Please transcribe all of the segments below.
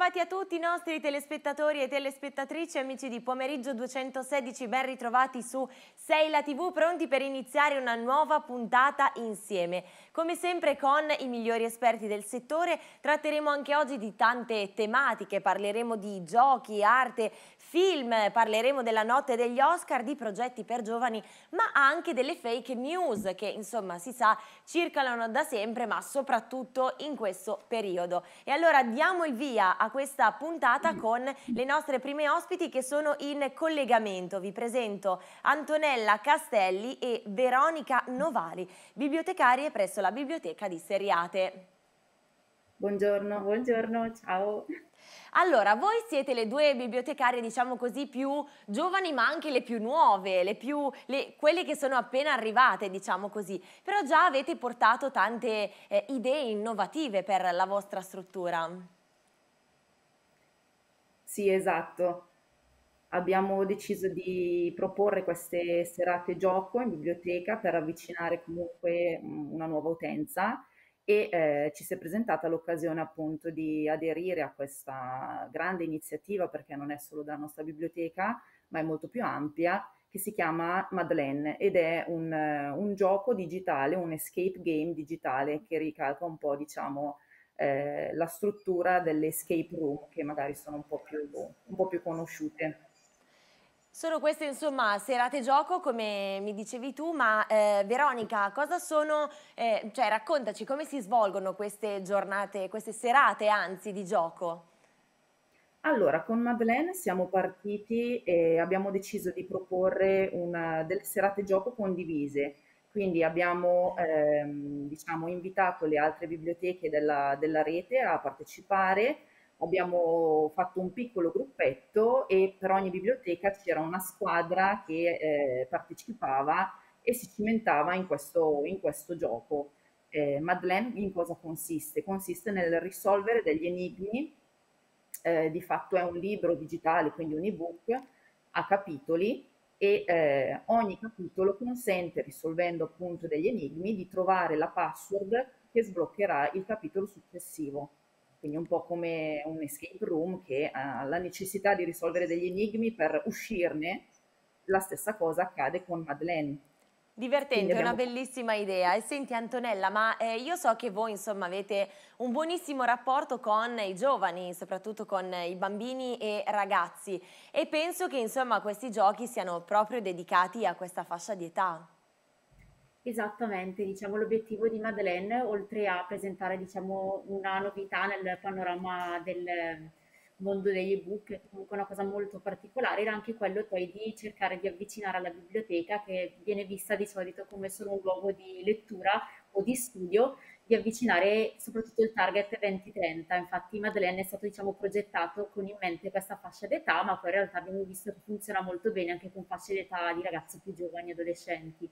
ritrovati a tutti i nostri telespettatori e telespettatrici, amici di Pomeriggio 216, ben ritrovati su 6 la TV, pronti per iniziare una nuova puntata insieme. Come sempre con i migliori esperti del settore, tratteremo anche oggi di tante tematiche, parleremo di giochi, arte, film, parleremo della notte degli Oscar, di progetti per giovani, ma anche delle fake news che insomma si sa circolano da sempre ma soprattutto in questo periodo. E allora diamo il via a questa puntata con le nostre prime ospiti che sono in collegamento. Vi presento Antonella Castelli e Veronica Novali, bibliotecarie presso la biblioteca di Seriate. Buongiorno, buongiorno, ciao. Allora, voi siete le due bibliotecarie, diciamo così, più giovani, ma anche le più nuove, le più, le, quelle che sono appena arrivate, diciamo così. Però già avete portato tante eh, idee innovative per la vostra struttura. Sì, esatto. Abbiamo deciso di proporre queste serate gioco in biblioteca per avvicinare comunque mm, una nuova utenza e eh, ci si è presentata l'occasione appunto di aderire a questa grande iniziativa perché non è solo della nostra biblioteca ma è molto più ampia che si chiama Madeleine ed è un, eh, un gioco digitale, un escape game digitale che ricalca un po' diciamo eh, la struttura delle escape room che magari sono un po' più, un po più conosciute. Sono queste insomma serate gioco come mi dicevi tu, ma eh, Veronica cosa sono, eh, cioè raccontaci come si svolgono queste giornate, queste serate anzi di gioco? Allora, con Madeleine siamo partiti e abbiamo deciso di proporre una, delle serate gioco condivise. Quindi abbiamo ehm, diciamo, invitato le altre biblioteche della, della rete a partecipare abbiamo fatto un piccolo gruppetto e per ogni biblioteca c'era una squadra che eh, partecipava e si cimentava in questo, in questo gioco. Eh, Madeleine in cosa consiste? Consiste nel risolvere degli enigmi, eh, di fatto è un libro digitale, quindi un ebook a capitoli e eh, ogni capitolo consente, risolvendo appunto degli enigmi, di trovare la password che sbloccherà il capitolo successivo quindi un po' come un escape room che ha la necessità di risolvere degli enigmi per uscirne, la stessa cosa accade con Madeleine. Divertente, abbiamo... è una bellissima idea. E senti Antonella, ma eh, io so che voi insomma avete un buonissimo rapporto con i giovani, soprattutto con i bambini e ragazzi e penso che insomma questi giochi siano proprio dedicati a questa fascia di età. Esattamente, diciamo l'obiettivo di Madeleine, oltre a presentare diciamo, una novità nel panorama del mondo degli ebook, che è comunque una cosa molto particolare, era anche quello poi di cercare di avvicinare alla biblioteca, che viene vista di solito come solo un luogo di lettura o di studio, di avvicinare soprattutto il target 2030. Infatti Madeleine è stato diciamo, progettato con in mente questa fascia d'età, ma poi in realtà abbiamo visto che funziona molto bene anche con fasce d'età di ragazzi più giovani, adolescenti.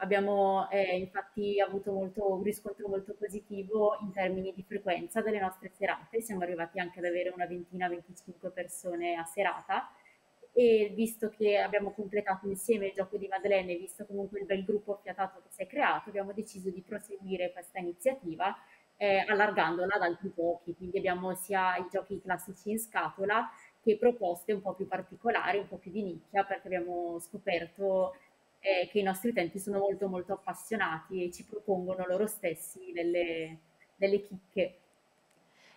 Abbiamo eh, infatti avuto molto, un riscontro molto positivo in termini di frequenza delle nostre serate, siamo arrivati anche ad avere una ventina, 25 persone a serata e visto che abbiamo completato insieme il gioco di Madeleine, visto comunque il bel gruppo affiatato che si è creato, abbiamo deciso di proseguire questa iniziativa eh, allargandola ad altri giochi, quindi abbiamo sia i giochi classici in scatola che proposte un po' più particolari, un po' più di nicchia, perché abbiamo scoperto eh, che i nostri utenti sono molto molto appassionati e ci propongono loro stessi delle, delle chicche.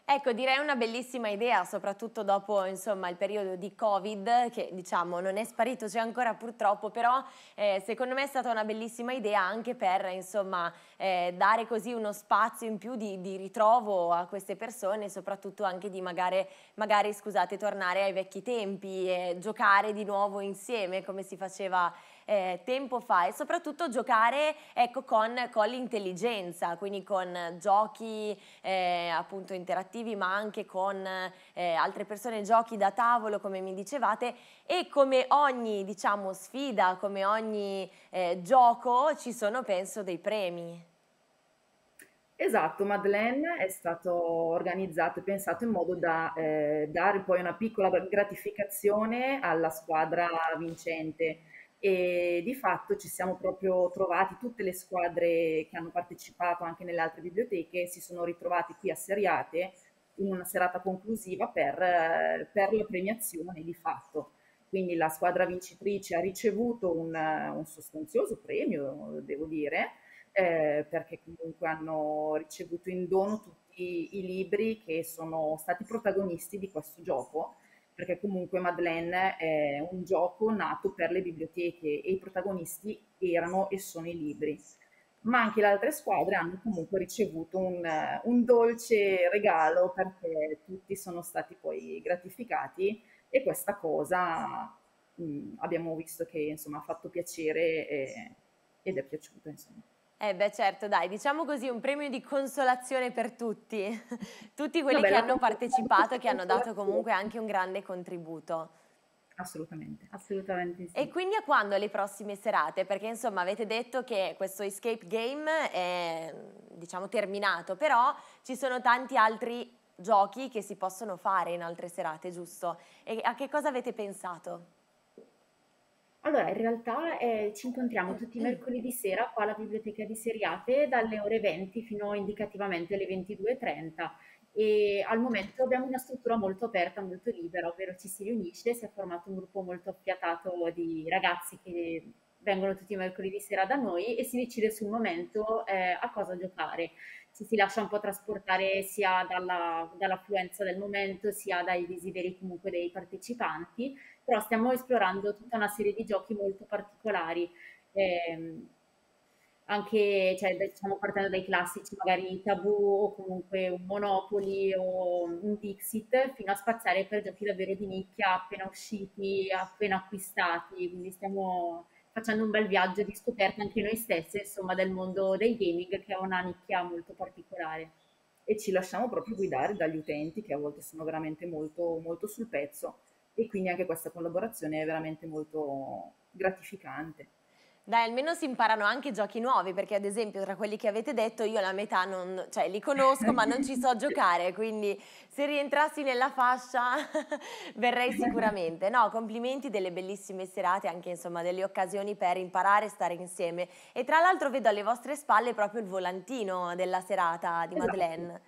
Ecco, direi una bellissima idea, soprattutto dopo insomma, il periodo di Covid, che diciamo non è sparito, c'è ancora purtroppo, però eh, secondo me è stata una bellissima idea anche per insomma, eh, dare così uno spazio in più di, di, ritrovo a queste persone, soprattutto anche di magari, magari scusate, tornare ai vecchi tempi e giocare di nuovo insieme come si faceva eh, tempo fa e soprattutto giocare ecco, con, con l'intelligenza, quindi con giochi eh, appunto interattivi ma anche con eh, altre persone, giochi da tavolo come mi dicevate e come ogni diciamo, sfida, come ogni eh, gioco ci sono penso dei premi. Esatto, Madeleine è stato organizzato e pensato in modo da eh, dare poi una piccola gratificazione alla squadra vincente e di fatto ci siamo proprio trovati, tutte le squadre che hanno partecipato anche nelle altre biblioteche si sono ritrovati qui a Seriate in una serata conclusiva per, per la premiazione di fatto. Quindi la squadra vincitrice ha ricevuto un, un sostanzioso premio, devo dire, eh, perché comunque hanno ricevuto in dono tutti i libri che sono stati protagonisti di questo gioco perché comunque Madeleine è un gioco nato per le biblioteche e i protagonisti erano e sono i libri. Ma anche le altre squadre hanno comunque ricevuto un, un dolce regalo perché tutti sono stati poi gratificati e questa cosa mh, mm, abbiamo visto che insomma, ha fatto piacere e, ed è piaciuta. Insomma. Eh beh certo, dai, diciamo così un premio di consolazione per tutti, tutti quelli Vabbè, che hanno partecipato e che hanno dato comunque anche un grande contributo. Assolutamente, assolutamente sì. E quindi a quando le prossime serate? Perché insomma avete detto che questo escape game è diciamo terminato, però ci sono tanti altri giochi che si possono fare in altre serate, giusto? E a che cosa avete pensato? Allora, in realtà eh, ci incontriamo tutti i mm. mercoledì sera qua alla biblioteca di Seriate dalle ore 20 fino a indicativamente alle 22.30 e al momento abbiamo una struttura molto aperta, molto libera, ovvero ci si riunisce, si è formato un gruppo molto affiatato di ragazzi che vengono tutti i mercoledì sera da noi e si decide sul momento eh, a cosa giocare. Ci si lascia un po' trasportare sia dalla, dall'affluenza del momento, sia dai desideri comunque dei partecipanti però stiamo esplorando tutta una serie di giochi molto particolari. Eh, anche cioè, diciamo, partendo dai classici, magari Tabù o comunque un Monopoli o un Dixit, fino a spaziare per giochi davvero di nicchia appena usciti, appena acquistati. Quindi stiamo facendo un bel viaggio di scoperta anche noi stessi, insomma, del mondo del gaming, che è una nicchia molto particolare. E ci lasciamo proprio guidare dagli utenti che a volte sono veramente molto, molto sul pezzo e quindi anche questa collaborazione è veramente molto gratificante. Dai, almeno si imparano anche giochi nuovi, perché ad esempio tra quelli che avete detto io la metà non, cioè li conosco ma non ci so giocare, quindi se rientrassi nella fascia verrei sicuramente. No, complimenti delle bellissime serate, anche insomma delle occasioni per imparare e stare insieme. E tra l'altro vedo alle vostre spalle proprio il volantino della serata di esatto. Madeleine.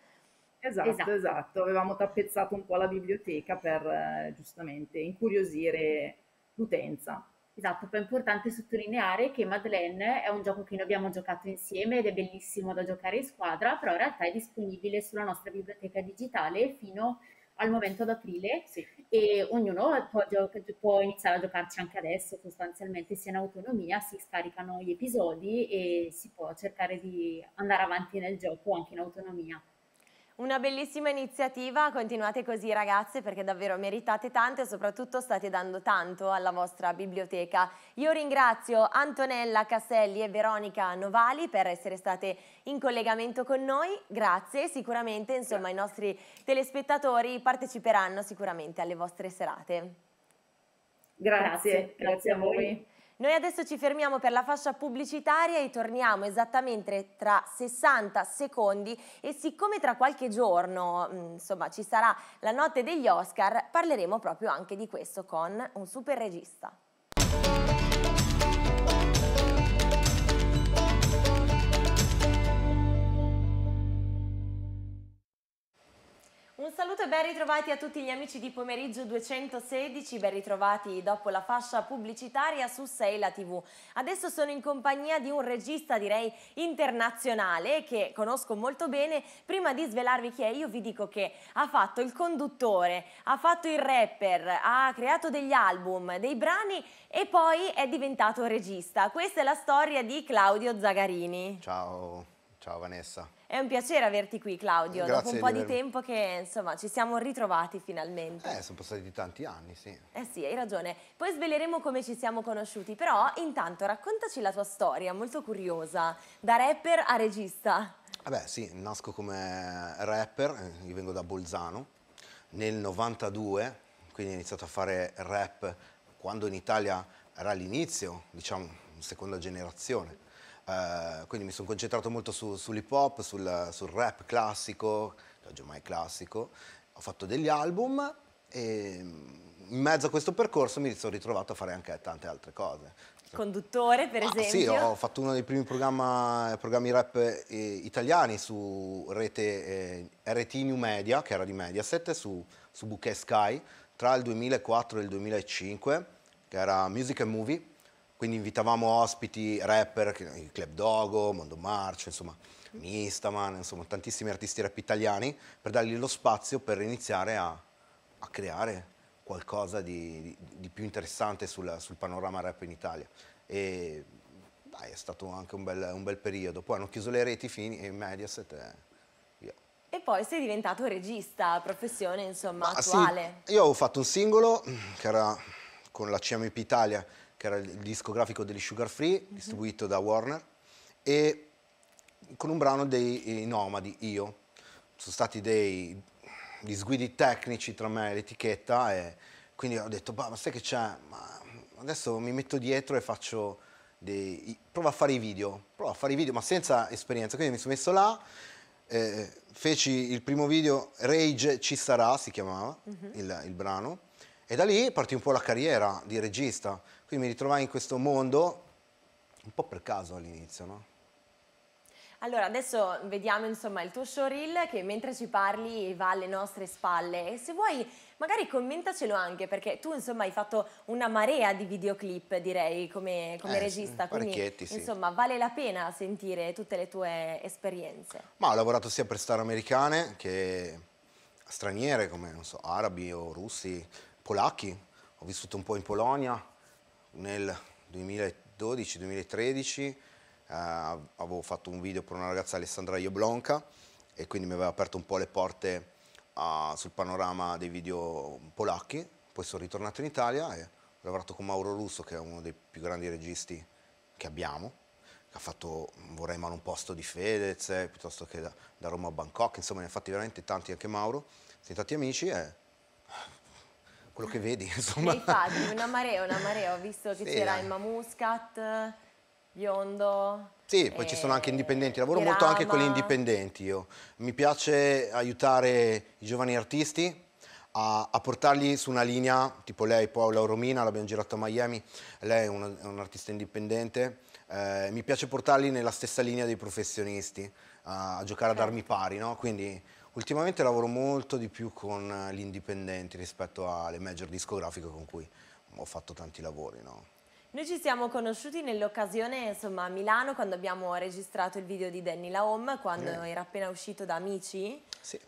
Esatto, esatto, esatto. Avevamo tappezzato un po' la biblioteca per eh, giustamente incuriosire l'utenza. Esatto, poi è importante sottolineare che Madeleine è un gioco che noi abbiamo giocato insieme ed è bellissimo da giocare in squadra, però in realtà è disponibile sulla nostra biblioteca digitale fino al momento d'aprile sì. e ognuno può, può, iniziare a giocarci anche adesso, sostanzialmente sia in autonomia, si scaricano gli episodi e si può cercare di andare avanti nel gioco anche in autonomia. Una bellissima iniziativa, continuate così ragazze perché davvero meritate tanto e soprattutto state dando tanto alla vostra biblioteca. Io ringrazio Antonella Caselli e Veronica Novali per essere state in collegamento con noi, grazie, sicuramente insomma, i nostri telespettatori parteciperanno sicuramente alle vostre serate. Grazie, grazie, grazie a voi. Noi adesso ci fermiamo per la fascia pubblicitaria e torniamo esattamente tra 60 secondi e siccome tra qualche giorno mm, insomma, ci sarà la notte degli Oscar parleremo proprio anche di questo con un super regista. e ben ritrovati a tutti gli amici di Pomeriggio 216, ben ritrovati dopo la fascia pubblicitaria su Seila TV. Adesso sono in compagnia di un regista direi internazionale che conosco molto bene. Prima di svelarvi chi è io vi dico che ha fatto il conduttore, ha fatto il rapper, ha creato degli album, dei brani e poi è diventato regista. Questa è la storia di Claudio Zagarini. Ciao, ciao Vanessa. È un piacere averti qui Claudio, Grazie dopo un po' di, tempo che insomma ci siamo ritrovati finalmente. Eh, sono passati tanti anni, sì. Eh sì, hai ragione. Poi sveleremo come ci siamo conosciuti, però intanto raccontaci la tua storia, molto curiosa, da rapper a regista. Vabbè eh sì, nasco come rapper, eh, io vengo da Bolzano, nel 92, quindi ho iniziato a fare rap quando in Italia era l'inizio, diciamo, seconda generazione eh, quindi mi sono concentrato molto su, sull'hip hop, sul, sul, rap classico, oggi ormai classico, ho fatto degli album e in mezzo a questo percorso mi sono ritrovato a fare anche tante altre cose. Conduttore per ah, esempio? Sì, ho fatto uno dei primi programmi rap eh, italiani su rete eh, RT New Media, che era di Mediaset, su, su Bouquet Sky, tra il 2004 e il 2005, che era Music and Movie, quindi invitavamo ospiti, rapper, il Club Dogo, Mondo Marcio, insomma, Nistaman, insomma, tantissimi artisti rap italiani per dargli lo spazio per iniziare a, a creare qualcosa di, di, di più interessante sul, sul, panorama rap in Italia. E dai, è stato anche un bel, un bel periodo. Poi hanno chiuso le reti fini e Mediaset. Eh, e poi sei diventato regista, professione insomma Ma, attuale. Sì, io ho fatto un singolo che era con la CMP Italia che era il discografico degli Sugar Free, mm -hmm. distribuito da Warner, e con un brano dei eh, Nomadi, Io. Sono stati dei disguidi tecnici tra me e l'etichetta e quindi ho detto, ma sai che c'è? Ma adesso mi metto dietro e faccio dei... provo a fare i video, provo a fare i video, ma senza esperienza. Quindi mi sono messo là, eh, feci il primo video, Rage ci sarà, si chiamava mm -hmm. il, il brano, e da lì partì un po' la carriera di regista. Quindi mi ritrovai in questo mondo un po' per caso all'inizio, no? Allora, adesso vediamo insomma il tuo showreel che mentre ci parli va alle nostre spalle e se vuoi magari commentacelo anche perché tu insomma hai fatto una marea di videoclip direi come, come eh, regista, quindi sì. insomma vale la pena sentire tutte le tue esperienze. Ma ho lavorato sia per star americane che straniere come non so, arabi o russi, polacchi, ho vissuto un po' in Polonia, nel 2012-2013 eh, avevo fatto un video per una ragazza Alessandra Ioblonca e quindi mi aveva aperto un po' le porte uh, sul panorama dei video polacchi, poi sono ritornato in Italia e ho lavorato con Mauro Russo che è uno dei più grandi registi che abbiamo, che ha fatto Vorrei male un posto di Fedez, eh, piuttosto che da, da Roma a Bangkok, insomma ne ha fatti veramente tanti anche Mauro, siamo stati amici e quello che vedi, insomma. Dei faggi, una marea, una marea. Ho visto che sì, c'era eh. il Mamuscat, Biondo... Sì, poi ci sono anche indipendenti, lavoro Pirama. molto anche con gli indipendenti io. Mi piace aiutare i giovani artisti a, a portarli su una linea, tipo lei Paola Romina, l'abbiamo girato a Miami, lei è, una, è un artista indipendente, eh, mi piace portarli nella stessa linea dei professionisti, a, a giocare ad armi pari, no? Quindi Ultimamente lavoro molto di più con eh, gli indipendenti rispetto alle major discografiche con cui ho fatto tanti lavori. No? Noi ci siamo conosciuti nell'occasione a Milano quando abbiamo registrato il video di Danny Laom quando eh. era appena uscito da Amici. Sì.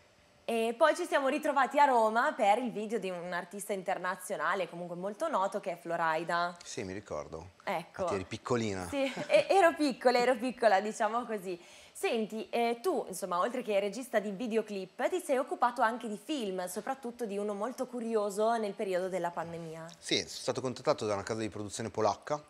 E poi ci siamo ritrovati a Roma per il video di un artista internazionale comunque molto noto che è Floraida. Sì, mi ricordo. Ecco. Ma eri piccolina. Sì, e ero piccola, ero piccola, diciamo così. Senti, eh, tu, insomma, oltre che regista di videoclip, ti sei occupato anche di film, soprattutto di uno molto curioso nel periodo della pandemia. Sì, sono stato contattato da una casa di produzione polacca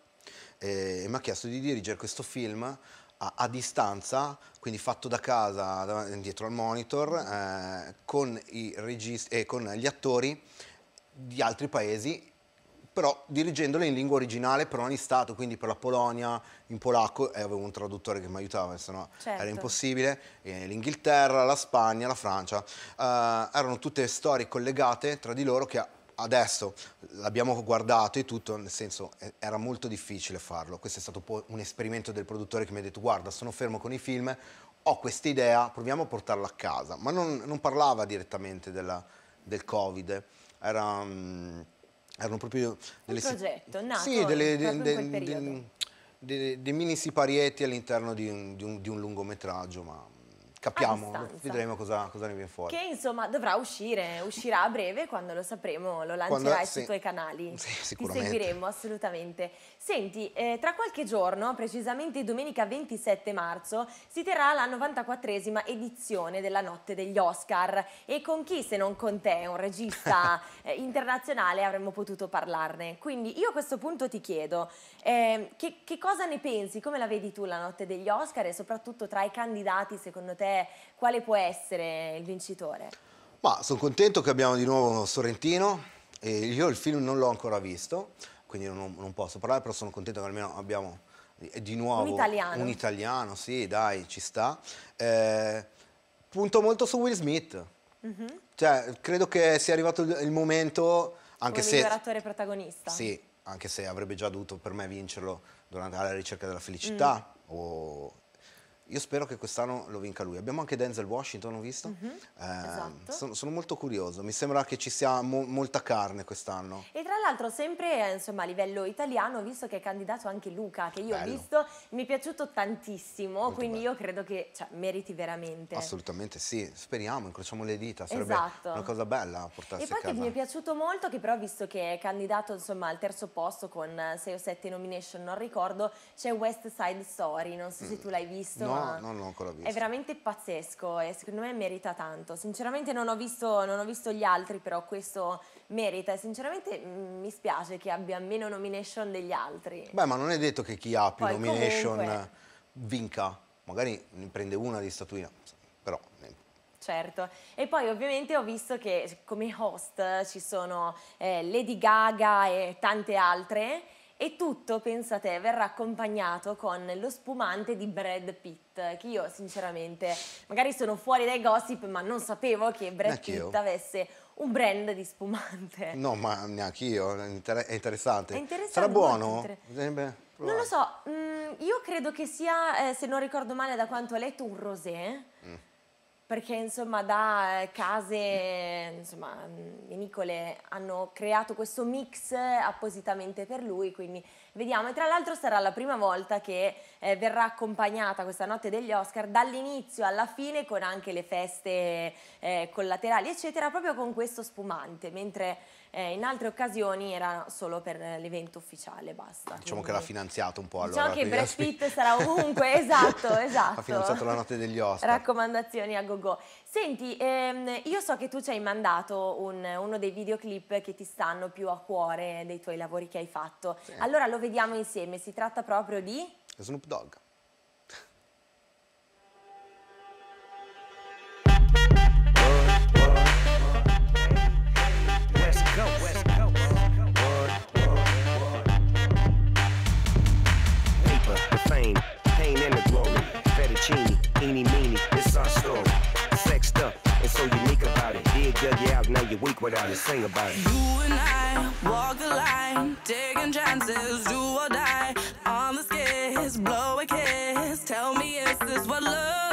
eh, e mi ha chiesto di dirigere questo film a, a, distanza, quindi fatto da casa, dietro al monitor, eh, con, eh, con gli attori di altri paesi però dirigendole in lingua originale per ogni stato, quindi per la Polonia in polacco e eh, avevo un traduttore che mi aiutava, se no certo. era impossibile, l'Inghilterra, la Spagna, la Francia, eh, erano tutte storie collegate tra di loro che adesso l'abbiamo guardato e tutto, nel senso eh, era molto difficile farlo, questo è stato poi un esperimento del produttore che mi ha detto guarda sono fermo con i film, ho questa idea, proviamo a portarla a casa, ma non, non parlava direttamente della, del Covid, era... Um, erano proprio delle... Un progetto nato sì, delle, de, de, de, de, dei mini siparietti all'interno di, di, di, un lungometraggio, ma capiamo, vedremo cosa, cosa, ne viene fuori. Che insomma dovrà uscire, uscirà a breve quando lo sapremo, lo lancerai quando, sui tuoi canali. Sì, sicuramente. Ti seguiremo assolutamente. Senti, eh, tra qualche giorno, precisamente domenica 27 marzo, si terrà la 94esima edizione della Notte degli Oscar e con chi se non con te, un regista eh, internazionale, avremmo potuto parlarne. Quindi io a questo punto ti chiedo, eh, che, che, cosa ne pensi, come la vedi tu la Notte degli Oscar e soprattutto tra i candidati, secondo te, quale può essere il vincitore? Ma sono contento che abbiamo di nuovo Sorrentino, io il film non l'ho ancora visto, quindi non, non, posso parlare, però sono contento che almeno abbiamo eh, di nuovo un italiano, un italiano sì, dai, ci sta. Eh, punto molto su Will Smith. Mm -hmm. Cioè, credo che sia arrivato il, momento, anche Come se... attore protagonista. Sì, anche se avrebbe già dovuto per me vincerlo durante la ricerca della felicità mm. o io spero che quest'anno lo vinca lui. Abbiamo anche Denzel Washington, ho visto? Mm -hmm. eh, esatto. sono, sono, molto curioso, mi sembra che ci sia mo molta carne quest'anno. E tra l'altro sempre eh, insomma, a livello italiano, visto che è candidato anche Luca, che io bello. ho visto, mi è piaciuto tantissimo, molto quindi bello. io credo che cioè, meriti veramente. Assolutamente sì, speriamo, incrociamo le dita, sarebbe esatto. una cosa bella portarsi E poi che mi è piaciuto molto che però visto che è candidato insomma, al terzo posto con 6 o 7 nomination, non ricordo, c'è West Side Story, non so mm. se tu l'hai visto. No, non l'ho ancora visto. È veramente pazzesco e secondo me merita tanto. Sinceramente non ho visto, non ho visto gli altri, però questo merita e sinceramente mm, mi spiace che abbia meno nomination degli altri. Beh, ma non è detto che chi ha più Poi, nomination comunque... vinca. Magari ne prende una di statuina, però certo. E poi ovviamente ho visto che come host ci sono eh, Lady Gaga e tante altre e tutto, pensa te, verrà accompagnato con lo spumante di Brad Pitt, che io sinceramente magari sono fuori dai gossip, ma non sapevo che Brad neanche Pitt io. avesse un brand di spumante. No, ma neanche io, è, inter è interessante. È interessante. Sarà buono? Inter- non lo so, mh, mm, io credo che sia, eh, se non ricordo male da quanto ho letto, un rosé perché insomma da eh, case, insomma, vinicole hanno creato questo mix appositamente per lui, quindi vediamo. E tra l'altro sarà la prima volta che eh, verrà accompagnata questa notte degli Oscar dall'inizio alla fine con anche le feste eh, collaterali, eccetera, proprio con questo spumante, mentre eh, in altre occasioni era solo per l'evento ufficiale, basta. Diciamo Quindi... che l'ha finanziato un po' diciamo allora. Diciamo che Brad Pitt sarà ovunque, esatto, esatto. Ha esatto. finanziato la notte degli Oscar. Raccomandazioni a go go. Senti, ehm, io so che tu ci hai mandato un, uno dei videoclip che ti stanno più a cuore dei tuoi lavori che hai fatto. Sì. Allora lo vediamo insieme, si tratta proprio di... Snoop Dogg. eeny, meeny, it's our story. Sexed up, and so unique about it. Did dug you out, now you're weak without it. Sing about it. You and I walk the line, taking chances, do or die. On the skis, blow a kiss. Tell me, is this what love?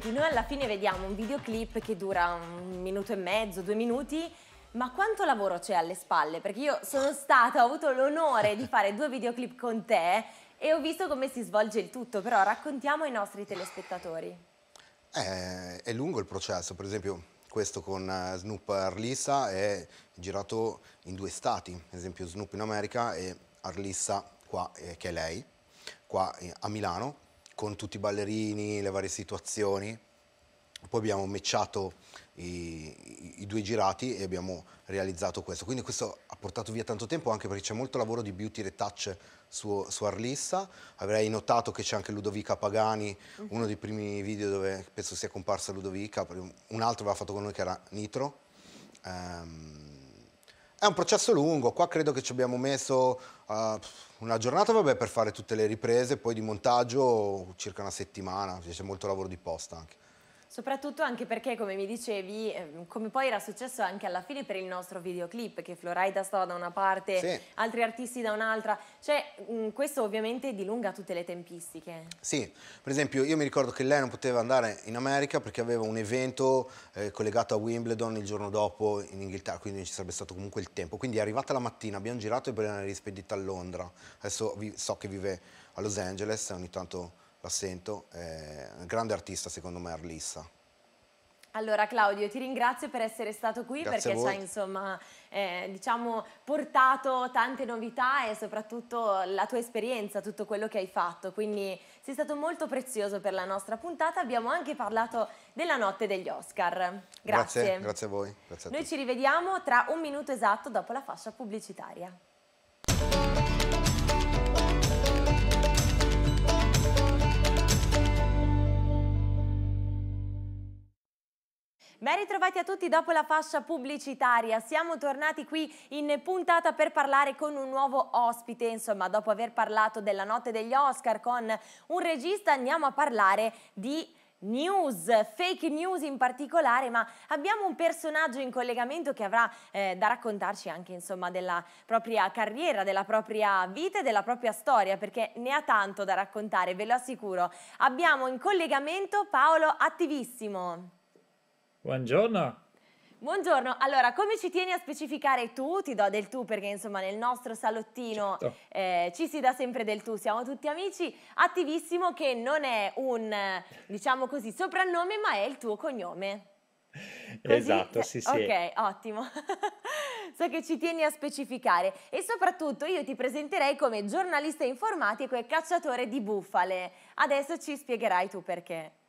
senti, noi alla fine vediamo un videoclip che dura un minuto e mezzo, due minuti, ma quanto lavoro c'è alle spalle? Perché io sono stata, ho avuto l'onore di fare due videoclip con te e ho visto come si svolge il tutto, però raccontiamo ai nostri telespettatori. Eh, è lungo il processo, per esempio questo con eh, Snoop Arlissa è girato in due stati, ad esempio Snoop in America e Arlissa qua, eh, che è lei, qua eh, a Milano, con tutti i ballerini, le varie situazioni. Poi abbiamo matchato i, i, due girati e abbiamo realizzato questo. Quindi questo ha portato via tanto tempo anche perché c'è molto lavoro di beauty retouch su, su Arlissa. Avrei notato che c'è anche Ludovica Pagani, mhm. uno dei primi video dove penso sia comparsa Ludovica, un altro aveva fatto con noi che era Nitro. Um, è un processo lungo, qua credo che ci abbiamo messo... Uh, una giornata vabbè per fare tutte le riprese, poi di montaggio circa una settimana, c'è molto lavoro di posta anche. Soprattutto anche perché, come mi dicevi, ehm, come poi era successo anche alla fine per il nostro videoclip, che Florida stava da una parte, sì. altri artisti da un'altra, cioè questo ovviamente dilunga tutte le tempistiche. Sì, per esempio io mi ricordo che lei non poteva andare in America perché aveva un evento eh, collegato a Wimbledon il giorno dopo in Inghilterra, quindi ci sarebbe stato comunque il tempo. Quindi è arrivata la mattina, abbiamo girato e poi l'hanno rispedita a Londra. Adesso so che vive a Los Angeles, ogni tanto la sento, è un grande artista secondo me Arlissa. Allora Claudio, ti ringrazio per essere stato qui Grazie perché ci hai insomma, eh, diciamo, portato tante novità e soprattutto la tua esperienza, tutto quello che hai fatto, quindi sei stato molto prezioso per la nostra puntata, abbiamo anche parlato della notte degli Oscar. Grazie. Grazie, grazie a voi. Grazie a Noi ci rivediamo tra un minuto esatto dopo la fascia pubblicitaria. Ben ritrovati a tutti dopo la fascia pubblicitaria, siamo tornati qui in puntata per parlare con un nuovo ospite, insomma dopo aver parlato della notte degli Oscar con un regista andiamo a parlare di news, fake news in particolare, ma abbiamo un personaggio in collegamento che avrà eh, da raccontarci anche insomma, della propria carriera, della propria vita e della propria storia, perché ne ha tanto da raccontare, ve lo assicuro. Abbiamo in collegamento Paolo Attivissimo. Buongiorno. Buongiorno, allora come ci tieni a specificare tu? Ti do del tu perché insomma nel nostro salottino certo. eh, ci si dà sempre del tu, siamo tutti amici. Attivissimo che non è un diciamo così soprannome ma è il tuo cognome. Così? Esatto, sì, sì. Ok, ottimo. so che ci tieni a specificare e soprattutto io ti presenterei come giornalista informatico e cacciatore di bufale. Adesso ci spiegherai tu perché.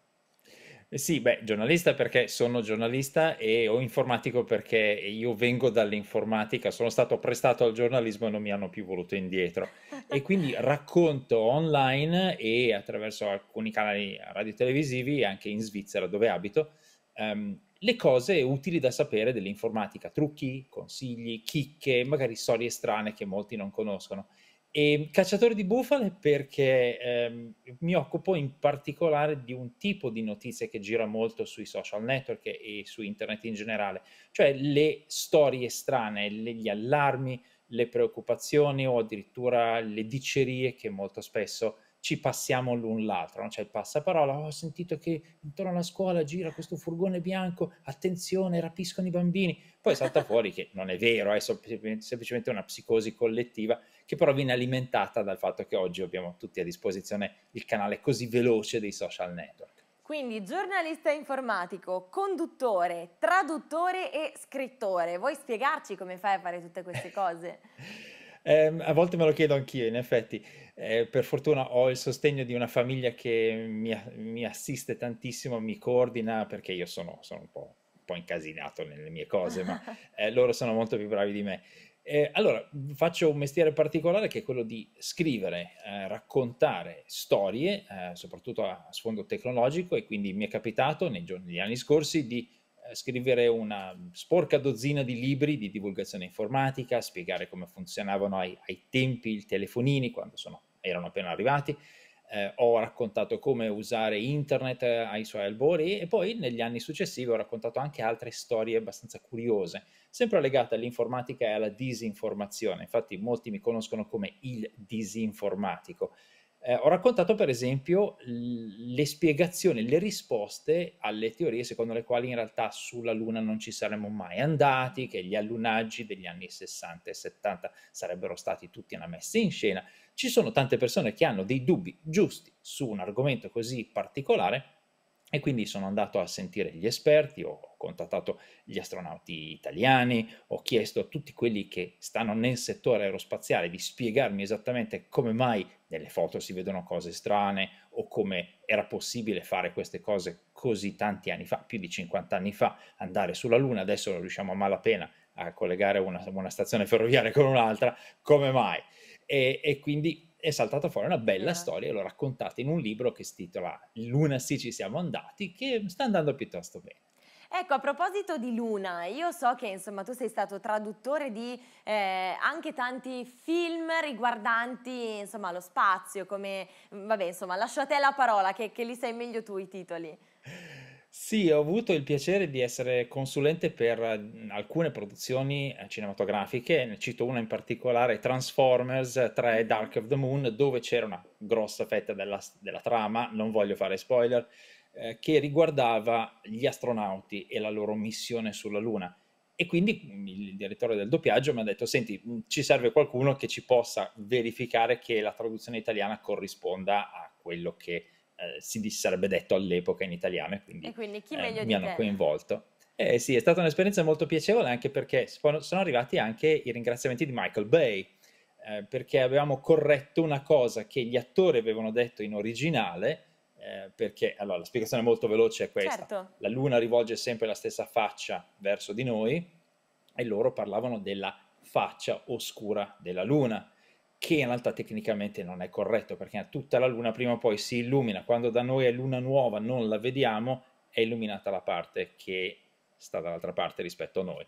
Eh sì, beh, giornalista perché sono giornalista e o informatico perché io vengo dall'informatica, sono stato prestato al giornalismo e non mi hanno più voluto indietro. E quindi racconto online e attraverso alcuni canali radiotelevisivi, anche in Svizzera dove abito, ehm, le cose utili da sapere dell'informatica, trucchi, consigli, chicche, magari storie strane che molti non conoscono. E ehm, cacciatore di bufale perché ehm, mi occupo in particolare di un tipo di notizie che gira molto sui social network e su internet in generale, cioè le storie strane, le, gli allarmi, le preoccupazioni o addirittura le dicerie che molto spesso ci passiamo l'un l'altro, non c'è cioè, il passaparola, oh, ho sentito che intorno alla scuola gira questo furgone bianco, attenzione, rapiscono i bambini, poi salta fuori che non è vero, è semplicemente una psicosi collettiva che però viene alimentata dal fatto che oggi abbiamo tutti a disposizione il canale così veloce dei social network. Quindi giornalista informatico, conduttore, traduttore e scrittore, vuoi spiegarci come fai a fare tutte queste cose? Eh, a volte me lo chiedo anch'io, in effetti. Eh, per fortuna ho il sostegno di una famiglia che mi, mi assiste tantissimo, mi coordina, perché io sono, sono un, po', un, po', incasinato nelle mie cose, ma eh, loro sono molto più bravi di me. Eh, allora, faccio un mestiere particolare che è quello di scrivere, eh, raccontare storie, eh, soprattutto a, sfondo tecnologico, e quindi mi è capitato nei giorni, negli anni scorsi di eh, scrivere una sporca dozzina di libri di divulgazione informatica, spiegare come funzionavano ai, ai tempi i telefonini quando sono, erano appena arrivati. Eh, ho raccontato come usare internet eh, ai suoi albori e poi negli anni successivi ho raccontato anche altre storie abbastanza curiose sempre legata all'informatica e alla disinformazione. Infatti molti mi conoscono come il disinformatico. Eh, ho raccontato per esempio le spiegazioni, le risposte alle teorie secondo le quali in realtà sulla Luna non ci saremmo mai andati, che gli allunaggi degli anni 60 e 70 sarebbero stati tutti una messa in scena. Ci sono tante persone che hanno dei dubbi giusti su un argomento così particolare e quindi sono andato a sentire gli esperti, ho contattato gli astronauti italiani, ho chiesto a tutti quelli che stanno nel settore aerospaziale di spiegarmi esattamente come mai nelle foto si vedono cose strane o come era possibile fare queste cose così tanti anni fa, più di 50 anni fa, andare sulla Luna, adesso non riusciamo a malapena a collegare una, una stazione ferroviaria con un'altra, come mai? e, e quindi è saltata fuori una bella eh. storia e l'ho raccontata in un libro che si titola Luna sì ci siamo andati, che sta andando piuttosto bene. Ecco, a proposito di Luna, io so che insomma tu sei stato traduttore di eh, anche tanti film riguardanti insomma lo spazio, come, vabbè insomma lascio a te la parola che, che li sai meglio tu i titoli. Sì, ho avuto il piacere di essere consulente per mhmm, alcune produzioni eh, cinematografiche, ne cito una in particolare, Transformers 3 Dark of the Moon, dove c'era una grossa fetta della, della trama, non voglio fare spoiler, eh, che riguardava gli astronauti e la loro missione sulla Luna. E quindi mhmm, il direttore del doppiaggio mi ha detto, senti, mhmm, ci serve qualcuno che ci possa verificare che la traduzione italiana corrisponda a quello che eh, si sarebbe detto all'epoca in italiano, e quindi, e quindi chi eh, meglio eh, mi hanno te? coinvolto. Eh sì, è stata un'esperienza molto piacevole anche perché sono arrivati anche i ringraziamenti di Michael Bay, eh, perché avevamo corretto una cosa che gli attori avevano detto in originale, eh, perché allora la spiegazione molto veloce è questa. Certo. La luna rivolge sempre la stessa faccia verso di noi e loro parlavano della faccia oscura della luna che in realtà tecnicamente non è corretto perché tutta la luna prima o poi si illumina, quando da noi è luna nuova non la vediamo, è illuminata la parte che sta dall'altra parte rispetto a noi.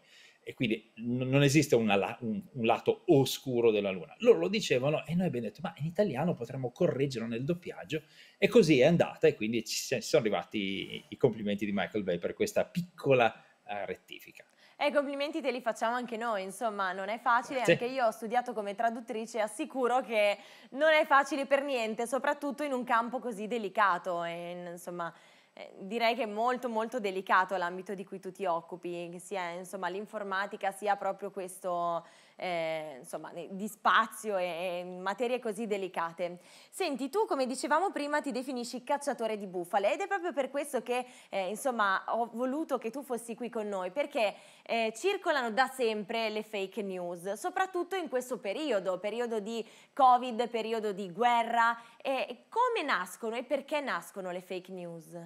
E quindi non esiste una, un, un, lato oscuro della luna. Loro lo dicevano e noi abbiamo detto, ma in italiano potremmo correggerlo nel doppiaggio. E così è andata e quindi ci sono arrivati i complimenti di Michael Bay per questa piccola eh, rettifica. E i complimenti te li facciamo anche noi, insomma, non è facile, sì. anche io ho studiato come traduttrice e assicuro che non è facile per niente, soprattutto in un campo così delicato, e, insomma, eh, direi che è molto molto delicato l'ambito di cui tu ti occupi, che sia l'informatica sia proprio questo eh, insomma, di spazio e, materie così delicate. Senti, tu come dicevamo prima ti definisci cacciatore di bufale ed è proprio per questo che eh, insomma, ho voluto che tu fossi qui con noi perché eh, circolano da sempre le fake news, soprattutto in questo periodo, periodo di covid, periodo di guerra. come nascono e perché nascono le fake news?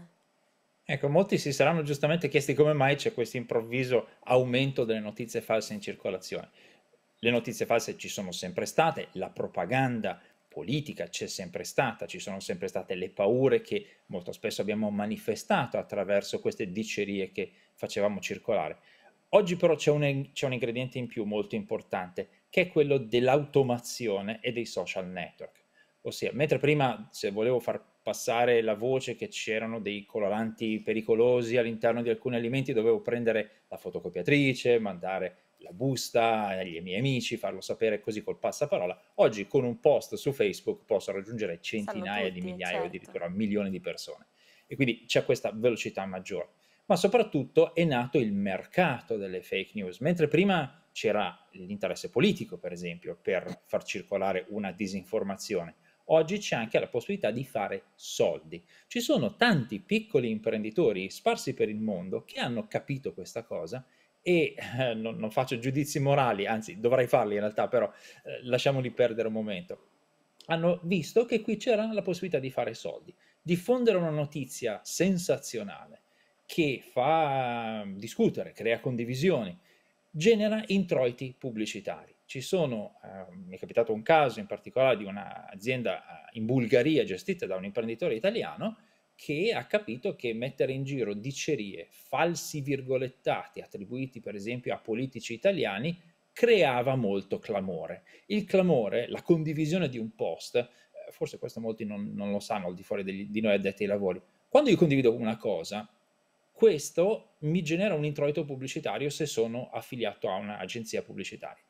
Ecco, molti si saranno giustamente chiesti come mai c'è questo improvviso aumento delle notizie false in circolazione le notizie false ci sono sempre state, la propaganda politica c'è sempre stata, ci sono sempre state le paure che molto spesso abbiamo manifestato attraverso queste dicerie che facevamo circolare. Oggi però c'è un, c'è un ingrediente in più molto importante, che è quello dell'automazione e dei social network. Ossia, mentre prima se volevo far passare la voce che c'erano dei coloranti pericolosi all'interno di alcuni alimenti, dovevo prendere la fotocopiatrice, mandare la busta agli miei amici, farlo sapere così col passaparola. Oggi con un post su Facebook posso raggiungere centinaia tutti, di migliaia certo. o addirittura milioni di persone. E quindi c'è questa velocità maggiore. Ma soprattutto è nato il mercato delle fake news, mentre prima c'era l'interesse politico, per esempio, per far circolare una disinformazione. Oggi c'è anche la possibilità di fare soldi. Ci sono tanti piccoli imprenditori sparsi per il mondo che hanno capito questa cosa e eh, non, non, faccio giudizi morali, anzi dovrei farli in realtà, però eh, lasciamoli perdere un momento. Hanno visto che qui c'era la possibilità di fare soldi, diffondere una notizia sensazionale che fa mm, discutere, crea condivisioni, genera introiti pubblicitari. Ci sono, eh, mi è capitato un caso in particolare di un'azienda eh, in Bulgaria gestita da un imprenditore italiano che ha capito che mettere in giro dicerie, falsi virgolettati attribuiti per esempio a politici italiani creava molto clamore. Il clamore, la condivisione di un post, eh, forse questo molti non, non lo sanno al di fuori degli, di noi addetti ai lavori, quando io condivido una cosa, questo mi genera un introito pubblicitario se sono affiliato a un'agenzia pubblicitaria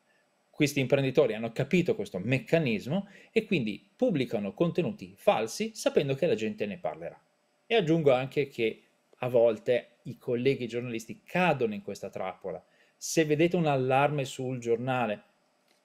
questi imprenditori hanno capito questo meccanismo e quindi pubblicano contenuti falsi sapendo che la gente ne parlerà. E aggiungo anche che a volte i colleghi giornalisti cadono in questa trappola. Se vedete un allarme sul giornale,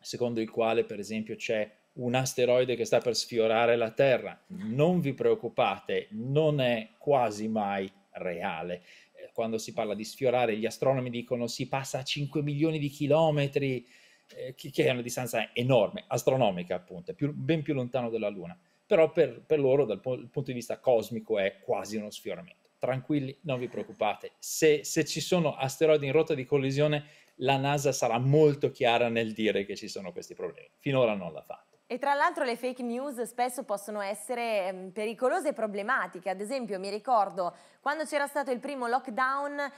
secondo il quale per esempio c'è un asteroide che sta per sfiorare la Terra, non vi preoccupate, non è quasi mai reale. Eh, quando si parla di sfiorare, gli astronomi dicono si passa a 5 milioni di chilometri, eh, che è una distanza enorme, astronomica appunto, più, ben più lontano della Luna però per, per loro dal punto di vista cosmico è quasi uno sfioramento. Tranquilli, non vi preoccupate, se, se ci sono asteroidi in rotta di collisione la NASA sarà molto chiara nel dire che ci sono questi problemi, finora non l'ha fatto. E tra l'altro le fake news spesso possono essere ehm, pericolose e problematiche, ad esempio mi ricordo quando c'era stato il primo lockdown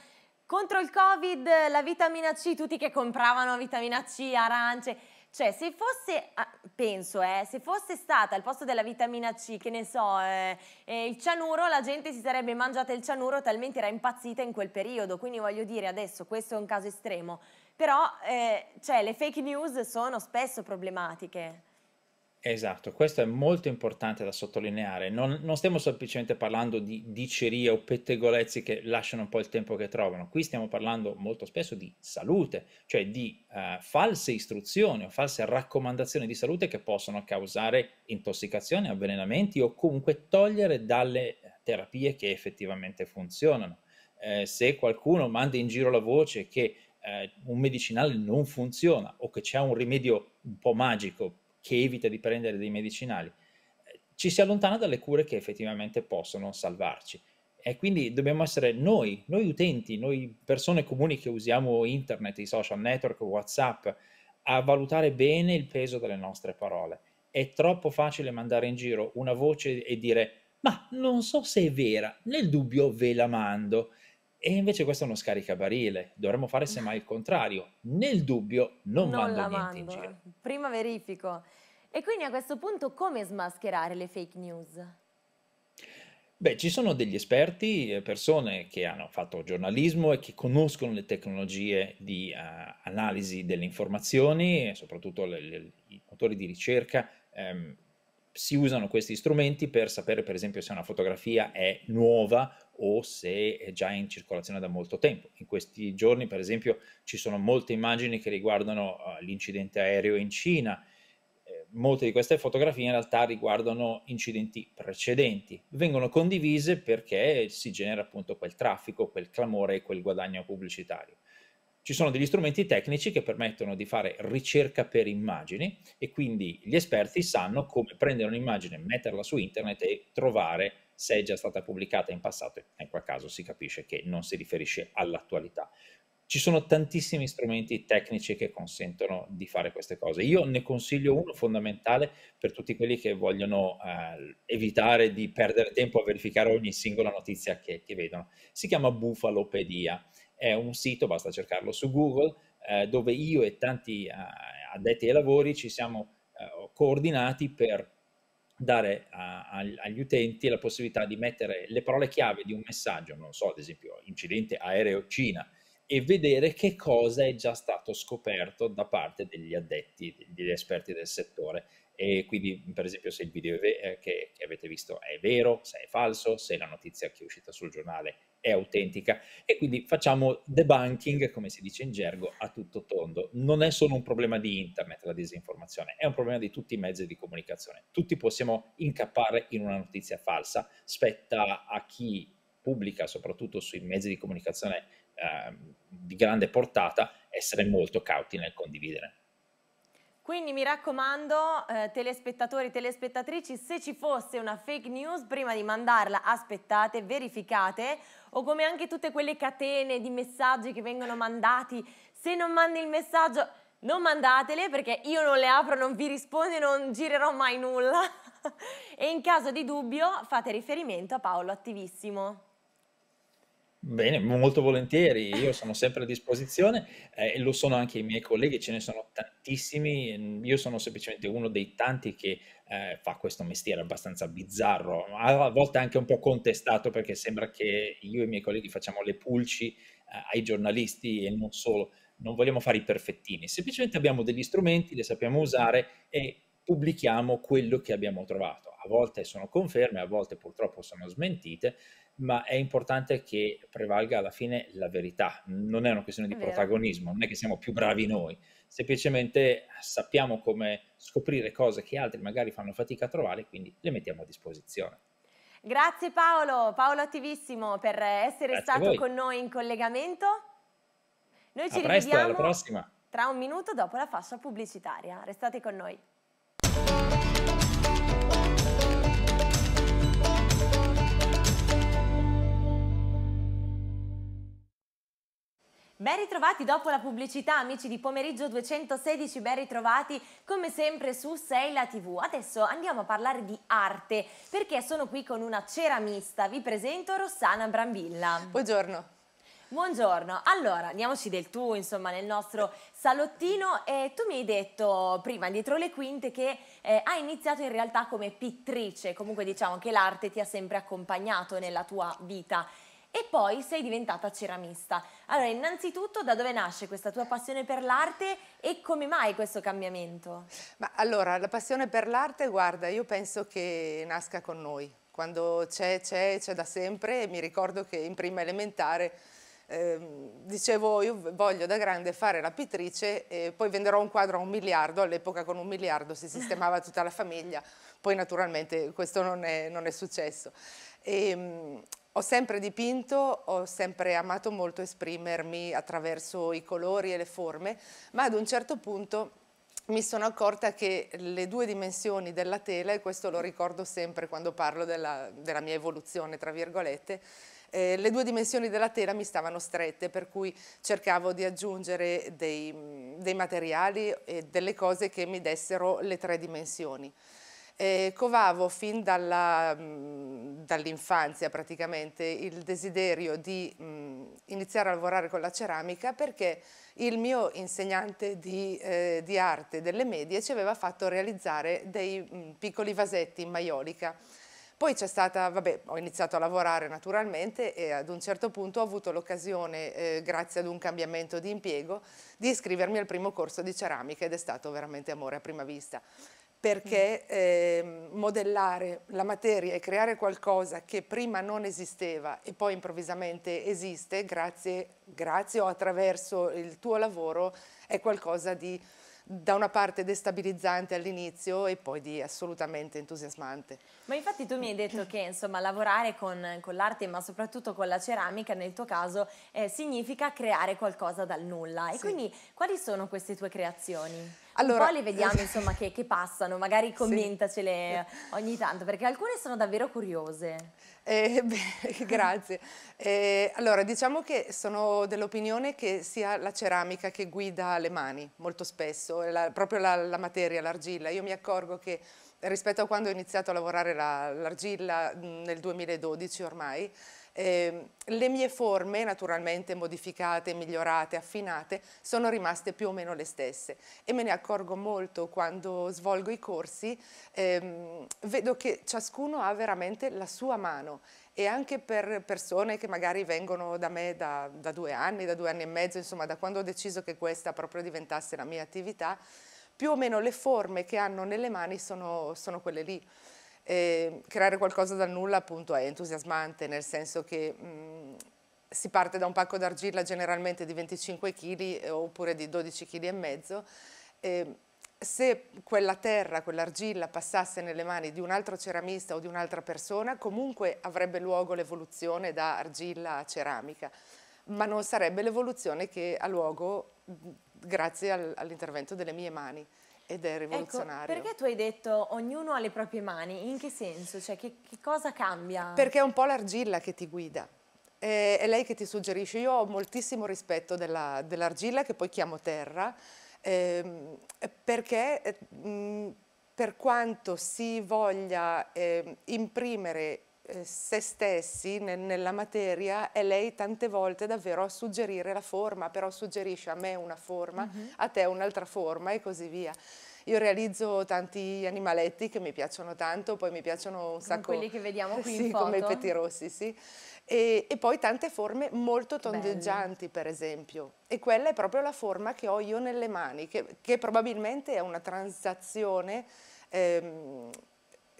contro il Covid, la vitamina C, tutti che compravano vitamina C, arance, cioè, se fosse, ah, penso, eh, se fosse stata al posto della vitamina C, che ne so, eh, eh, il cianuro, la gente si sarebbe mangiata il cianuro talmente era impazzita in quel periodo. Quindi voglio dire, adesso questo è un caso estremo. Però, eh, cioè, le fake news sono spesso problematiche. Esatto, questo è molto importante da sottolineare. Non, non stiamo semplicemente parlando di dicerie o pettegolezzi che lasciano un po' il tempo che trovano. Qui stiamo parlando molto spesso di salute, cioè di eh, false istruzioni o false raccomandazioni di salute che possono causare intossicazioni, avvelenamenti o comunque togliere dalle terapie che effettivamente funzionano. Eh, se qualcuno manda in giro la voce che eh, un medicinale non funziona o che c'è un rimedio un po' magico che evita di prendere dei medicinali, eh, ci si allontana dalle cure che effettivamente possono salvarci. E quindi dobbiamo essere noi, noi utenti, noi persone comuni che usiamo internet, i social network, WhatsApp, a valutare bene il peso delle nostre parole. È troppo facile mandare in giro una voce e dire ma non so se è vera, nel dubbio ve la mando. E invece questo è uno scaricabarile, dovremmo fare semmai il contrario. Nel dubbio non, non mando niente mando. in giro. Eh. Prima verifico. E quindi a questo punto come smascherare le fake news? Beh, ci sono degli esperti, eh, persone che hanno fatto giornalismo e che conoscono le tecnologie di uh, analisi delle informazioni, soprattutto le, le, i motori di ricerca ehm, si usano questi strumenti per sapere per esempio se una fotografia è nuova o se è già in circolazione da molto tempo. In questi giorni per esempio ci sono molte immagini che riguardano uh, l'incidente aereo in Cina, eh, molte di queste fotografie in realtà riguardano incidenti precedenti, vengono condivise perché si genera appunto quel traffico, quel clamore e quel guadagno pubblicitario. Ci sono degli strumenti tecnici che permettono di fare ricerca per immagini e quindi gli esperti sanno come prendere un'immagine, metterla su internet e trovare se è già stata pubblicata in passato. In quel ecco caso si capisce che non si riferisce all'attualità. Ci sono tantissimi strumenti tecnici che consentono di fare queste cose. Io ne consiglio uno fondamentale per tutti quelli che vogliono eh, evitare di perdere tempo a verificare ogni singola notizia che, che vedono. Si chiama Bufalopedia è un sito, basta cercarlo su Google, eh, dove io e tanti eh, addetti ai lavori ci siamo eh, coordinati per dare a, a, agli utenti la possibilità di mettere le parole chiave di un messaggio, non so, ad esempio incidente aereo Cina, e vedere che cosa è già stato scoperto da parte degli addetti, degli esperti del settore. E quindi, per esempio, se il video ve- eh, che, che avete visto è vero, se è falso, se la notizia che è uscita sul giornale è autentica e quindi facciamo debunking, come si dice in gergo, a tutto tondo. Non è solo un problema di internet la disinformazione, è un problema di tutti i mezzi di comunicazione. Tutti possiamo incappare in una notizia falsa, spetta a chi pubblica, soprattutto sui mezzi di comunicazione eh, di grande portata, essere molto cauti nel condividere. Quindi mi raccomando, eh, telespettatori, telespettatrici, se ci fosse una fake news, prima di mandarla aspettate, verificate, o come anche tutte quelle catene di messaggi che vengono mandati, se non mandi il messaggio non mandatele perché io non le apro, non vi rispondo e non girerò mai nulla. e in caso di dubbio fate riferimento a Paolo Attivissimo. Bene, molto volentieri, io sono sempre a disposizione, eh, e lo sono anche i miei colleghi, ce ne sono tantissimi, io sono semplicemente uno dei tanti che eh, fa questo mestiere abbastanza bizzarro, a volte anche un po' contestato perché sembra che io e i miei colleghi facciamo le pulci eh, ai giornalisti e non solo, non vogliamo fare i perfettini, semplicemente abbiamo degli strumenti, li sappiamo usare e pubblichiamo quello che abbiamo trovato. A volte sono conferme, a volte purtroppo sono smentite, ma è importante che prevalga alla fine la verità. Non è una questione di protagonismo, non è che siamo più bravi noi, semplicemente sappiamo come scoprire cose che altri magari fanno fatica a trovare, quindi le mettiamo a disposizione. Grazie Paolo, Paolo Attivissimo per essere Grazie stato con noi in collegamento. Noi ci presto, rivediamo alla prossima. tra un minuto dopo la fascia pubblicitaria. Restate con noi. Ben ritrovati dopo la pubblicità amici di Pomeriggio 216, ben ritrovati come sempre su 6 la TV. Adesso andiamo a parlare di arte perché sono qui con una ceramista, vi presento Rossana Brambilla. Buongiorno. Buongiorno, allora andiamoci del tu insomma nel nostro salottino eh, tu mi hai detto prima dietro le quinte che eh, hai iniziato in realtà come pittrice, comunque diciamo che l'arte ti ha sempre accompagnato nella tua vita e poi sei diventata ceramista. Allora, innanzitutto da dove nasce questa tua passione per l'arte e come mai questo cambiamento? Ma allora, la passione per l'arte, guarda, io penso che nasca con noi. Quando c'è, c'è, c'è da sempre. Mi ricordo che in prima elementare ehm, dicevo io voglio da grande fare la pittrice e poi venderò un quadro a un miliardo, all'epoca con un miliardo si sistemava tutta la famiglia, poi naturalmente questo non è, non è successo. E, ehm, ho sempre dipinto, ho sempre amato molto esprimermi attraverso i colori e le forme, ma ad un certo punto mi sono accorta che le due dimensioni della tela, e questo lo ricordo sempre quando parlo della, della mia evoluzione, tra virgolette, eh, le due dimensioni della tela mi stavano strette, per cui cercavo di aggiungere dei, dei materiali e delle cose che mi dessero le tre dimensioni. Eh, covavo fin mm, dall'infanzia dall praticamente il desiderio di mh, mm, iniziare a lavorare con la ceramica perché il mio insegnante di, eh, di arte delle medie ci aveva fatto realizzare dei mh, mm, piccoli vasetti in maiolica. Poi c'è stata, vabbè, ho iniziato a lavorare naturalmente e ad un certo punto ho avuto l'occasione, eh, grazie ad un cambiamento di impiego, di iscrivermi al primo corso di ceramica ed è stato veramente amore a prima vista perché eh, modellare la materia e creare qualcosa che prima non esisteva e poi improvvisamente esiste, grazie, grazie o attraverso il tuo lavoro, è qualcosa di da una parte destabilizzante all'inizio e poi di assolutamente entusiasmante. Ma infatti tu mi hai detto che insomma lavorare con, con l'arte ma soprattutto con la ceramica nel tuo caso eh, significa creare qualcosa dal nulla e sì. quindi quali sono queste tue creazioni? allora, un po' le vediamo insomma che, che passano, magari commentacele sì. ogni tanto, perché alcune sono davvero curiose. Eh, beh, grazie. Eh, allora, diciamo che sono dell'opinione che sia la ceramica che guida le mani molto spesso, la, proprio la, la materia, l'argilla. Io mi accorgo che rispetto a quando ho iniziato a lavorare l'argilla la, mm, nel 2012 ormai, eh, le mie forme, naturalmente modificate, migliorate, affinate, sono rimaste più o meno le stesse e me ne accorgo molto quando svolgo i corsi, ehm, vedo che ciascuno ha veramente la sua mano e anche per persone che magari vengono da me da, da due anni, da due anni e mezzo, insomma da quando ho deciso che questa proprio diventasse la mia attività, più o meno le forme che hanno nelle mani sono, sono quelle lì. Eh, creare qualcosa dal nulla appunto è entusiasmante, nel senso che mh, mm, si parte da un pacco d'argilla generalmente di 25 kg eh, oppure di 12 kg e mezzo. Ehm, se quella terra, quell'argilla passasse nelle mani di un altro ceramista o di un'altra persona, comunque avrebbe luogo l'evoluzione da argilla a ceramica, ma non sarebbe l'evoluzione che ha luogo mm, grazie all'intervento delle mie mani. Ed è ecco, rivoluzionario. Ecco, perché tu hai detto ognuno ha le proprie mani? In che senso? Cioè, che, che cosa cambia? Perché è un po' l'argilla che ti guida. È, lei che ti suggerisce. Io ho moltissimo rispetto dell'argilla, dell che poi chiamo terra, ehm, perché eh, mh, per quanto si voglia eh, imprimere eh, se stessi ne, nella materia è lei tante volte davvero a suggerire la forma, però suggerisce a me una forma, mm -hmm. a te un'altra forma e così via. Io realizzo tanti animaletti che mi piacciono tanto, poi mi piacciono un sacco... Come quelli che vediamo qui sì, come i petti rossi, sì. E, e, poi tante forme molto tondeggianti, Bello. per esempio. E quella è proprio la forma che ho io nelle mani, che, che probabilmente è una transazione ehm,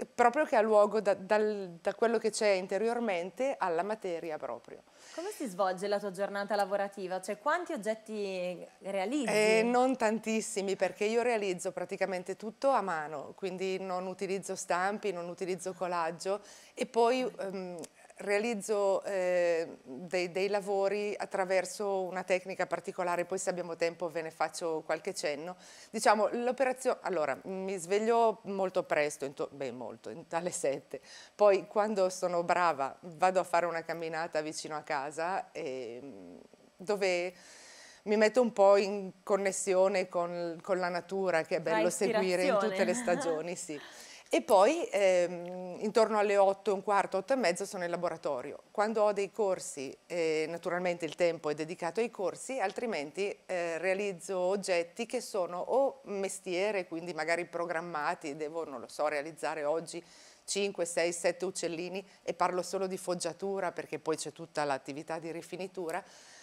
proprio che ha luogo da, dal, da quello che c'è interiormente alla materia proprio. Come si svolge la tua giornata lavorativa? Cioè quanti oggetti realizzi? Eh, non tantissimi perché io realizzo praticamente tutto a mano, quindi non utilizzo stampi, non utilizzo collaggio e poi ehm, realizzo eh, dei, dei, lavori attraverso una tecnica particolare, poi se abbiamo tempo ve ne faccio qualche cenno. Diciamo, l'operazione, allora, mi sveglio molto presto, in beh molto, in tale sette, poi quando sono brava vado a fare una camminata vicino a casa e, ehm, dove mi metto un po' in connessione con, con la natura, che è bello seguire in tutte le stagioni, sì. E poi ehm, intorno alle 8, un quarto, 8 e mezzo sono in laboratorio. Quando ho dei corsi, eh, naturalmente il tempo è dedicato ai corsi, altrimenti eh, realizzo oggetti che sono o mestiere, quindi magari programmati, devo, non lo so, realizzare oggi 5, 6, 7 uccellini e parlo solo di foggiatura perché poi c'è tutta l'attività di rifinitura,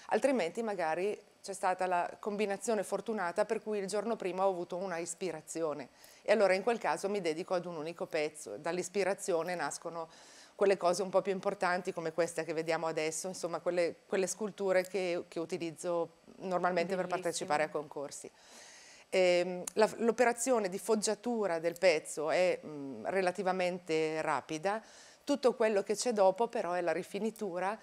altrimenti magari c'è stata la combinazione fortunata per cui il giorno prima ho avuto una ispirazione e allora in quel caso mi dedico ad un unico pezzo, dall'ispirazione nascono quelle cose un po' più importanti come questa che vediamo adesso, insomma quelle, quelle sculture che, che, utilizzo normalmente Bellissimo. per partecipare a concorsi. Ehm, l'operazione di foggiatura del pezzo è mh, relativamente rapida, tutto quello che c'è dopo però è la rifinitura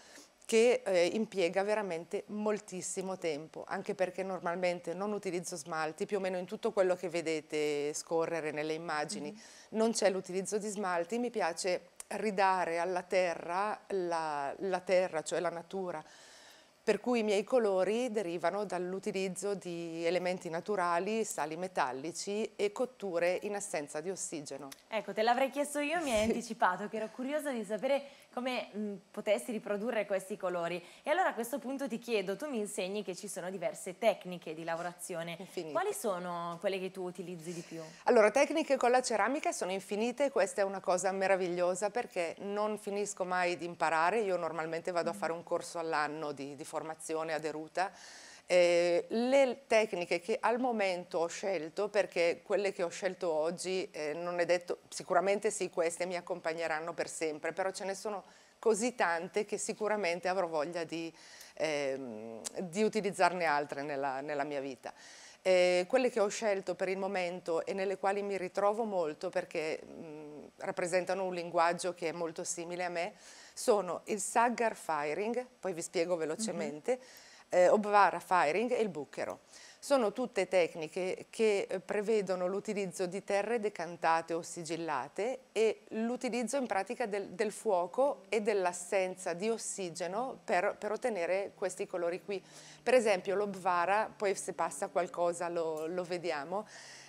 che eh, impiega veramente moltissimo tempo, anche perché normalmente non utilizzo smalti, più o meno in tutto quello che vedete scorrere nelle immagini mm -hmm. non c'è l'utilizzo di smalti, mi piace ridare alla terra la, la terra, cioè la natura, per cui i miei colori derivano dall'utilizzo di elementi naturali, sali metallici e cotture in assenza di ossigeno. Ecco, te l'avrei chiesto io, mi hai anticipato che ero curiosa di sapere come mh, mm, potessi riprodurre questi colori. E allora a questo punto ti chiedo, tu mi insegni che ci sono diverse tecniche di lavorazione. Infinite. Quali sono quelle che tu utilizzi di più? Allora, tecniche con la ceramica sono infinite, questa è una cosa meravigliosa perché non finisco mai di imparare, io normalmente vado a mm. fare un corso all'anno di, di formazione a Deruta eh, le tecniche che al momento ho scelto, perché quelle che ho scelto oggi, eh, non è detto, sicuramente sì, queste mi accompagneranno per sempre, però ce ne sono così tante che sicuramente avrò voglia di, ehm, di utilizzarne altre nella, nella mia vita. Eh, quelle che ho scelto per il momento e nelle quali mi ritrovo molto perché mh, mm, rappresentano un linguaggio che è molto simile a me, sono il Saggar Firing, poi vi spiego mhm. velocemente, mm -hmm eh, Obvara Firing e il Buchero. Sono tutte tecniche che eh, prevedono l'utilizzo di terre decantate o sigillate e l'utilizzo in pratica del, del fuoco e dell'assenza di ossigeno per, per, ottenere questi colori qui. Per esempio l'obvara, poi se passa qualcosa lo, lo vediamo,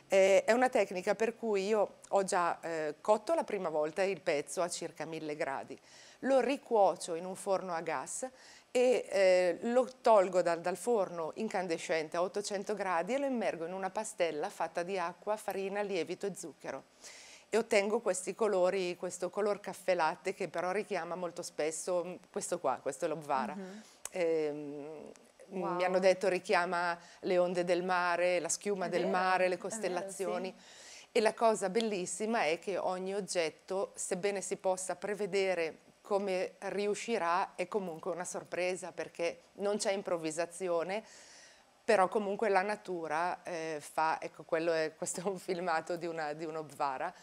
eh, è una tecnica per cui io ho già eh, cotto la prima volta il pezzo a circa 1000 gradi, lo ricuocio in un forno a gas e eh, lo tolgo dal, dal, forno incandescente a 800 gradi e lo immergo in una pastella fatta di acqua, farina, lievito e zucchero e ottengo questi colori, questo color caffè latte che però richiama molto spesso mm, questo qua, questo è l'obvara. Mhm. Ehm, mm -hmm. Wow. mi hanno detto richiama le onde del mare, la schiuma vero, del mare, le costellazioni. Vero, sì. E la cosa bellissima è che ogni oggetto, sebbene si possa prevedere come riuscirà è comunque una sorpresa perché non c'è improvvisazione, però comunque la natura eh, fa, ecco è, questo è un filmato di, una, di un'obvara,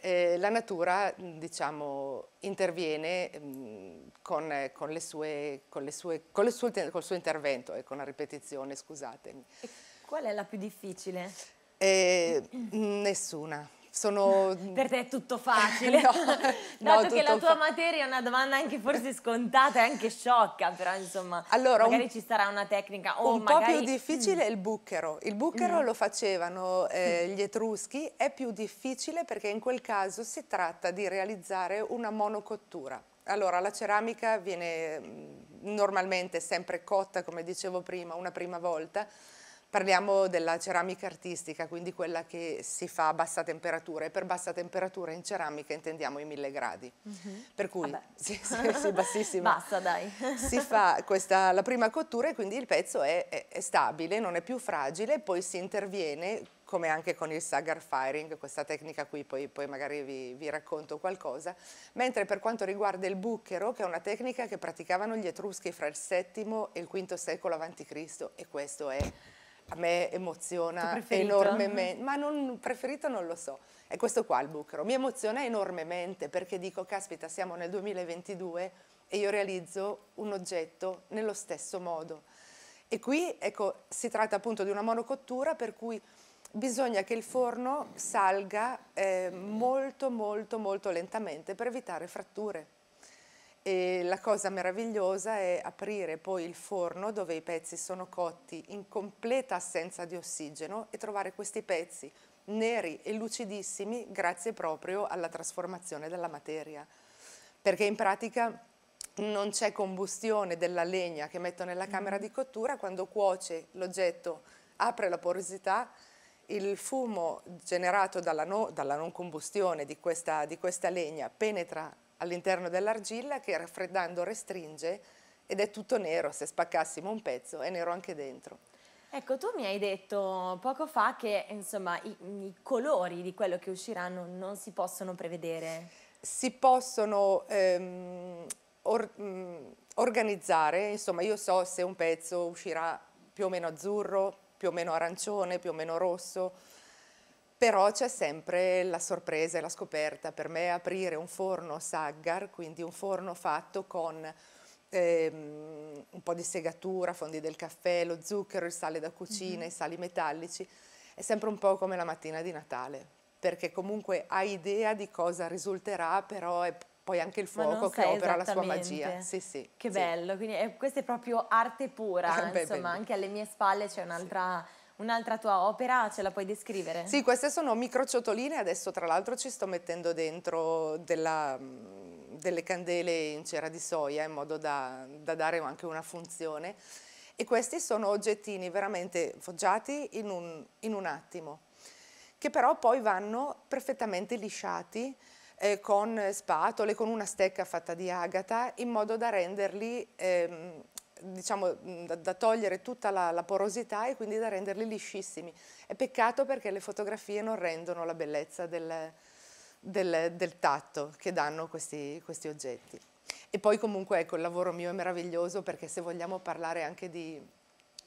eh, la natura diciamo, interviene mh, mm, con, con, le sue, con, le sue, con le sue, col suo intervento, ecco eh, una ripetizione, scusatemi. E qual è la più difficile? Eh, nessuna sono... Per te è tutto facile. no, Dato no, che la tua fa... materia è una domanda anche forse scontata e anche sciocca, però insomma, allora, magari un... ci sarà una tecnica. O un magari... po' più difficile è mm. il bucchero. Il bucchero mm. lo facevano eh, mm. gli etruschi, è più difficile perché in quel caso si tratta di realizzare una monocottura. Allora, la ceramica viene mm, normalmente sempre cotta, come dicevo prima, una prima volta, Parliamo della ceramica artistica, quindi quella che si fa a bassa temperatura e per bassa temperatura in ceramica intendiamo i mille gradi. Mm -hmm. Per cui, sì, sì, sì, bassissima. Basta dai. si fa questa, la prima cottura e quindi il pezzo è, è, è stabile, non è più fragile, poi si interviene come anche con il sagar firing, questa tecnica qui, poi, poi magari vi, vi, racconto qualcosa, mentre per quanto riguarda il bucchero, che è una tecnica che praticavano gli etruschi fra il VII e il V secolo a.C. e questo è a me emoziona enormemente, ma non, preferito non lo so, è questo qua il bucro, mi emoziona enormemente perché dico caspita siamo nel 2022 e io realizzo un oggetto nello stesso modo e qui ecco, si tratta appunto di una monocottura per cui bisogna che il forno salga eh, molto molto molto lentamente per evitare fratture. E la cosa meravigliosa è aprire poi il forno dove i pezzi sono cotti in completa assenza di ossigeno e trovare questi pezzi neri e lucidissimi grazie proprio alla trasformazione della materia. Perché in pratica non c'è combustione della legna che metto nella mm. camera di cottura, quando cuoce l'oggetto apre la porosità, il fumo generato dalla, no, dalla non combustione di questa, di questa legna penetra all'interno dell'argilla che raffreddando restringe ed è tutto nero, se spaccassimo un pezzo è nero anche dentro. Ecco, tu mi hai detto poco fa che insomma, i, i, colori di quello che usciranno non si possono prevedere. Si possono ehm, or, mh, mm, organizzare, insomma io so se un pezzo uscirà più o meno azzurro, più o meno arancione, più o meno rosso, però c'è sempre la sorpresa e la scoperta. Per me aprire un forno saggar, quindi un forno fatto con ehm, un po' di segatura, fondi del caffè, lo zucchero, il sale da cucina, mm -hmm. i sali metallici, è sempre un po' come la mattina di Natale, perché comunque hai idea di cosa risulterà, però è poi anche il fuoco che opera la sua magia. Sì, sì. Che sì. bello, quindi eh, questa è proprio arte pura, ah, insomma, beh, beh. anche alle mie spalle c'è un'altra... Sì un'altra tua opera, ce la puoi descrivere? Sì, queste sono microciotoline, adesso tra l'altro ci sto mettendo dentro della, mm, delle candele in cera di soia in modo da, da dare anche una funzione e questi sono oggettini veramente foggiati in un, in un attimo che però poi vanno perfettamente lisciati eh, con spatole, con una stecca fatta di agata in modo da renderli ehm, diciamo, da, da, togliere tutta la, la, porosità e quindi da renderli liscissimi. È peccato perché le fotografie non rendono la bellezza del, del, del tatto che danno questi, questi, oggetti. E poi comunque ecco, il lavoro mio è meraviglioso perché se vogliamo parlare anche di,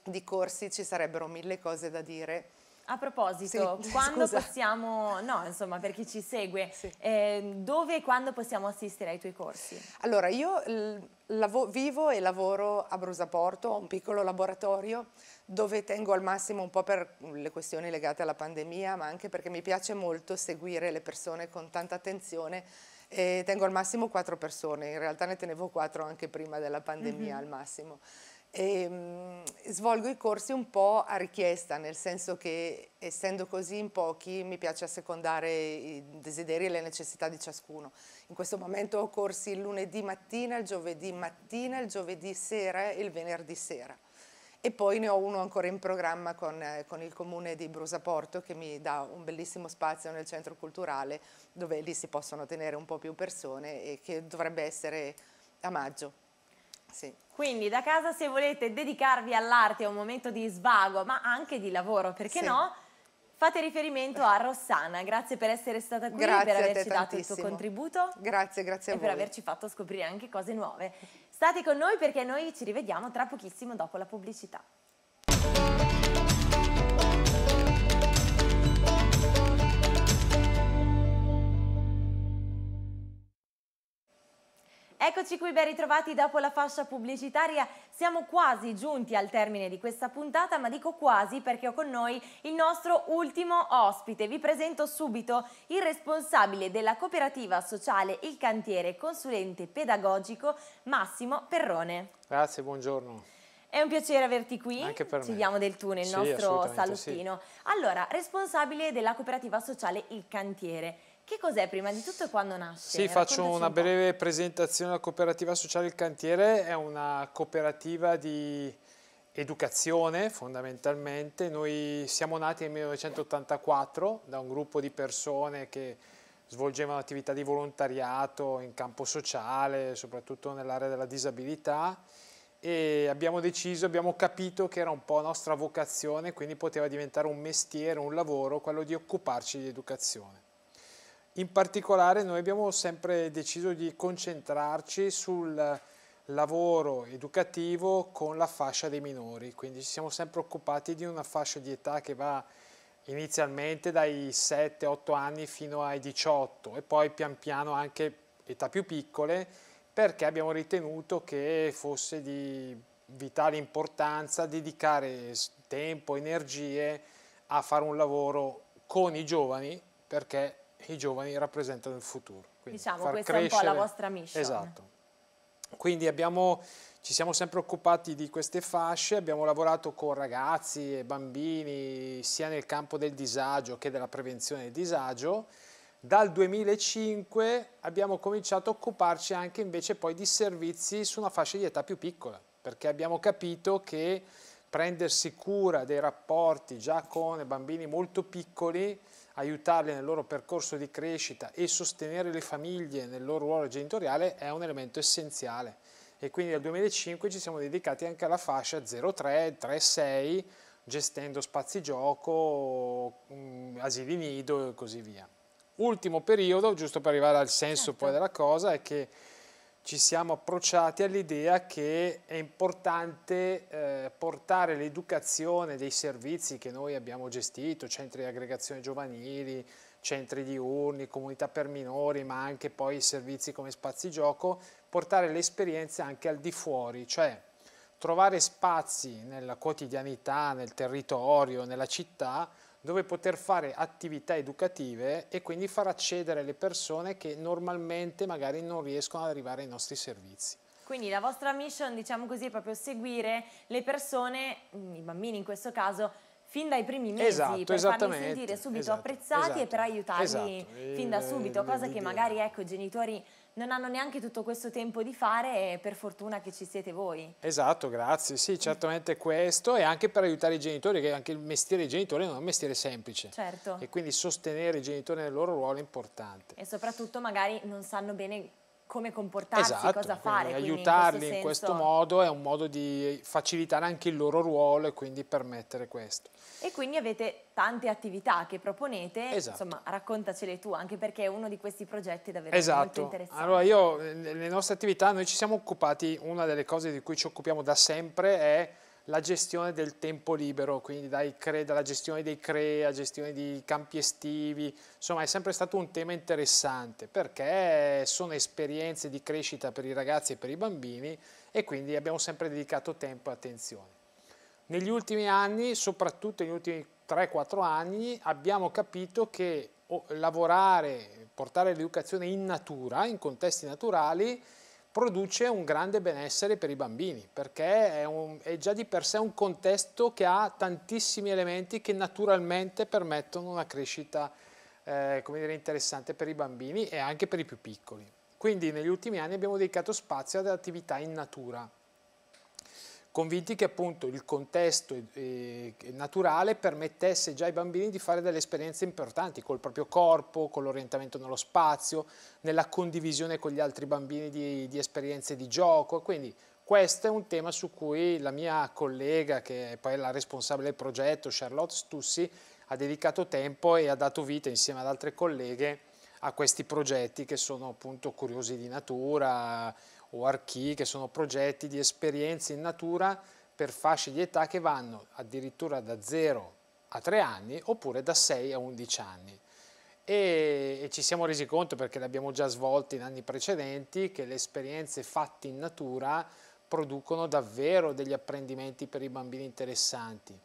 di corsi ci sarebbero mille cose da dire a proposito, sì, quando scusa. possiamo, no insomma per chi ci segue, sì. eh, dove e quando possiamo assistere ai tuoi corsi? Allora io vivo e lavoro a Brusaporto, ho un piccolo laboratorio dove tengo al massimo un po' per le questioni legate alla pandemia ma anche perché mi piace molto seguire le persone con tanta attenzione e tengo al massimo quattro persone, in realtà ne tenevo quattro anche prima della pandemia mm -hmm. al massimo. E, ehm, svolgo i corsi un po' a richiesta, nel senso che essendo così in pochi mi piace assecondare i desideri e le necessità di ciascuno. In questo momento ho corsi il lunedì mattina, il giovedì mattina, il giovedì sera e il venerdì sera. E poi ne ho uno ancora in programma con, eh, con il comune di Brusaporto che mi dà un bellissimo spazio nel centro culturale dove lì si possono tenere un po' più persone e che dovrebbe essere a maggio. Sì. Quindi da casa se volete dedicarvi all'arte, a un momento di svago, ma anche di lavoro, perché sì. no? Fate riferimento a Rossana, grazie per essere stata qui, grazie per averci dato il tuo contributo. Grazie, grazie a voi. E per averci fatto scoprire anche cose nuove. State con noi perché noi ci rivediamo tra pochissimo dopo la pubblicità. Eccoci qui ben ritrovati dopo la fascia pubblicitaria, siamo quasi giunti al termine di questa puntata, ma dico quasi perché ho con noi il nostro ultimo ospite. Vi presento subito il responsabile della cooperativa sociale Il Cantiere, consulente pedagogico Massimo Perrone. Grazie, buongiorno. È un piacere averti qui, Anche per ci me. diamo del tu nel sì, nostro salottino. Sì. Allora, responsabile della cooperativa sociale Il Cantiere, che cos'è prima di tutto e quando nasce? Sì, faccio una un breve presentazione. La cooperativa sociale Il Cantiere è una cooperativa di educazione fondamentalmente. Noi siamo nati nel 1984 da un gruppo di persone che svolgevano attività di volontariato in campo sociale, soprattutto nell'area della disabilità e abbiamo deciso, abbiamo capito che era un po' nostra vocazione, quindi poteva diventare un mestiere, un lavoro, quello di occuparci di educazione. In particolare noi abbiamo sempre deciso di concentrarci sul lavoro educativo con la fascia dei minori, quindi ci siamo sempre occupati di una fascia di età che va inizialmente dai 7-8 anni fino ai 18 e poi pian piano anche età più piccole perché abbiamo ritenuto che fosse di vitale importanza dedicare tempo, energie a fare un lavoro con i giovani perché i giovani rappresentano il futuro. Quindi diciamo, far questa crescere... è un po' la vostra mission. Esatto. Quindi abbiamo, ci siamo sempre occupati di queste fasce, abbiamo lavorato con ragazzi e bambini sia nel campo del disagio che della prevenzione del disagio. Dal 2005 abbiamo cominciato a occuparci anche invece poi di servizi su una fascia di età più piccola, perché abbiamo capito che prendersi cura dei rapporti già con bambini molto piccoli aiutarli nel loro percorso di crescita e sostenere le famiglie nel loro ruolo genitoriale è un elemento essenziale e quindi dal 2005 ci siamo dedicati anche alla fascia 03-36 gestendo spazi gioco, mm, asili nido e così via. Ultimo periodo, giusto per arrivare al senso certo. poi della cosa, è che ci siamo approcciati all'idea che è importante eh, portare l'educazione dei servizi che noi abbiamo gestito, centri di aggregazione giovanili, centri diurni, comunità per minori, ma anche poi servizi come spazi gioco, portare le esperienze anche al di fuori, cioè trovare spazi nella quotidianità, nel territorio, nella città, dove poter fare attività educative e quindi far accedere le persone che normalmente magari non riescono ad arrivare ai nostri servizi. Quindi la vostra mission, diciamo così, è proprio seguire le persone, mm, i bambini in questo caso, fin dai primi mesi esatto, per farli sentire subito esatto, apprezzati esatto, e per esatto. aiutarli esatto. fin da subito, cosa che magari ecco, i genitori non hanno neanche tutto questo tempo di fare e per fortuna che ci siete voi. Esatto, grazie. Sì, certamente questo e anche per aiutare i genitori, che anche il mestiere dei genitori non è un mestiere semplice. Certo. E quindi sostenere i genitori nel loro ruolo è importante. E soprattutto magari non sanno bene come comportarsi, esatto, cosa fare. aiutarli in questo, in questo modo è un modo di facilitare anche il loro ruolo e quindi permettere questo. E quindi avete tante attività che proponete, esatto. insomma raccontacele tu anche perché è uno di questi progetti davvero esatto. molto interessante. Allora io, nelle eh, nostre attività noi ci siamo occupati, una delle cose di cui ci occupiamo da sempre è la gestione del tempo libero, quindi cre, dalla gestione dei CREA, gestione di campi estivi, insomma è sempre stato un tema interessante perché sono esperienze di crescita per i ragazzi e per i bambini e quindi abbiamo sempre dedicato tempo e attenzione. Negli ultimi anni, soprattutto negli ultimi 3-4 anni, abbiamo capito che lavorare, portare l'educazione in natura, in contesti naturali, produce un grande benessere per i bambini, perché è, un, è, già di per sé un contesto che ha tantissimi elementi che naturalmente permettono una crescita eh, dire, interessante per i bambini e anche per i più piccoli. Quindi negli ultimi anni abbiamo dedicato spazio ad attività in natura, convinti che appunto il contesto eh, eh naturale permettesse già ai bambini di fare delle esperienze importanti col proprio corpo, con l'orientamento nello spazio, nella condivisione con gli altri bambini di, di esperienze di gioco, quindi questo è un tema su cui la mia collega, che è poi la responsabile del progetto, Charlotte Stussi, ha dedicato tempo e ha dato vita insieme ad altre colleghe a questi progetti che sono appunto curiosi di natura, o archi, che sono progetti di esperienze in natura per fasce di età che vanno addirittura da 0 a 3 anni oppure da 6 a 11 anni. E, e ci siamo resi conto, perché l'abbiamo già svolto in anni precedenti, che le esperienze fatte in natura producono davvero degli apprendimenti per i bambini interessanti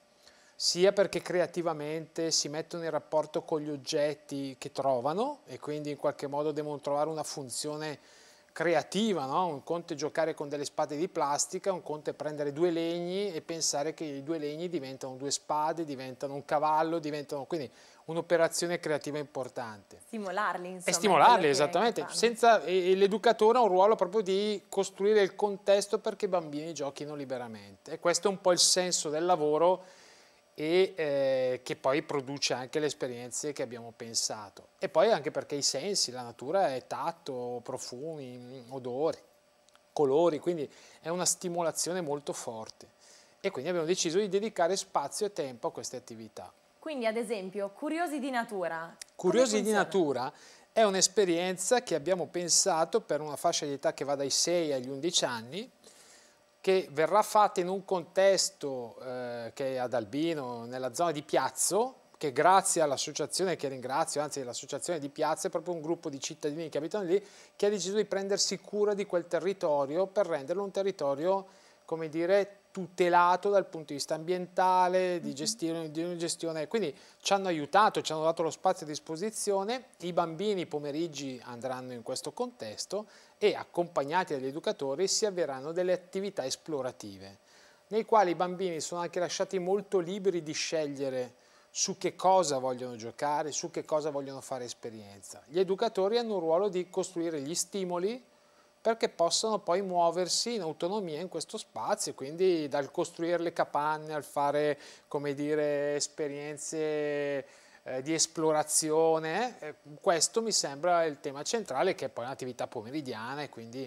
sia perché creativamente si mettono in rapporto con gli oggetti che trovano e quindi in qualche modo devono trovare una funzione creativa, no? un conto è giocare con delle spade di plastica, un conto è prendere due legni e pensare che i due legni diventano due spade, diventano un cavallo, diventano quindi un'operazione creativa importante. Stimolarli insomma. E stimolarli esattamente, l'educatore ha un ruolo proprio di costruire il contesto perché i bambini giochino liberamente e questo è un po' il senso del lavoro e eh, che poi produce anche le esperienze che abbiamo pensato. E poi anche perché i sensi, la natura è tatto, profumi, odori, colori, quindi è una stimolazione molto forte. E quindi abbiamo deciso di dedicare spazio e tempo a queste attività. Quindi ad esempio, Curiosi di Natura. Curiosi di Natura è un'esperienza che abbiamo pensato per una fascia di età che va dai 6 agli 11 anni, che verrà fatta in un contesto eh, che è ad Albino, nella zona di Piazzo, che grazie all'associazione, che ringrazio, anzi l'associazione di Piazza, è proprio un gruppo di cittadini che abitano lì, che ha deciso di prendersi cura di quel territorio per renderlo un territorio, come dire, tutelato dal punto di vista ambientale, di, mhm. gestione, di gestione. Quindi ci hanno aiutato, ci hanno dato lo spazio a disposizione, i bambini pomeriggi andranno in questo contesto e accompagnati dagli educatori si avverranno delle attività esplorative, nei quali i bambini sono anche lasciati molto liberi di scegliere su che cosa vogliono giocare, su che cosa vogliono fare esperienza. Gli educatori hanno un ruolo di costruire gli stimoli perché possano poi muoversi in autonomia in questo spazio, quindi dal costruire le capanne al fare, come dire, esperienze eh, di esplorazione, eh, questo mi sembra il tema centrale che è poi un'attività pomeridiana e quindi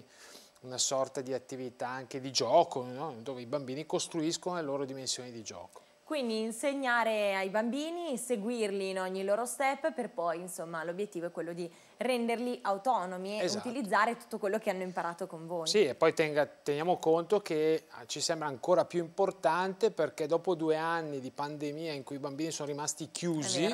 una sorta di attività anche di gioco, no? dove i bambini costruiscono le loro dimensioni di gioco. Quindi insegnare ai bambini, seguirli in ogni loro step per poi insomma l'obiettivo è quello di renderli autonomi e esatto. utilizzare tutto quello che hanno imparato con voi. Sì e poi tenga, teniamo conto che ah, ci sembra ancora più importante perché dopo due anni di pandemia in cui i bambini sono rimasti chiusi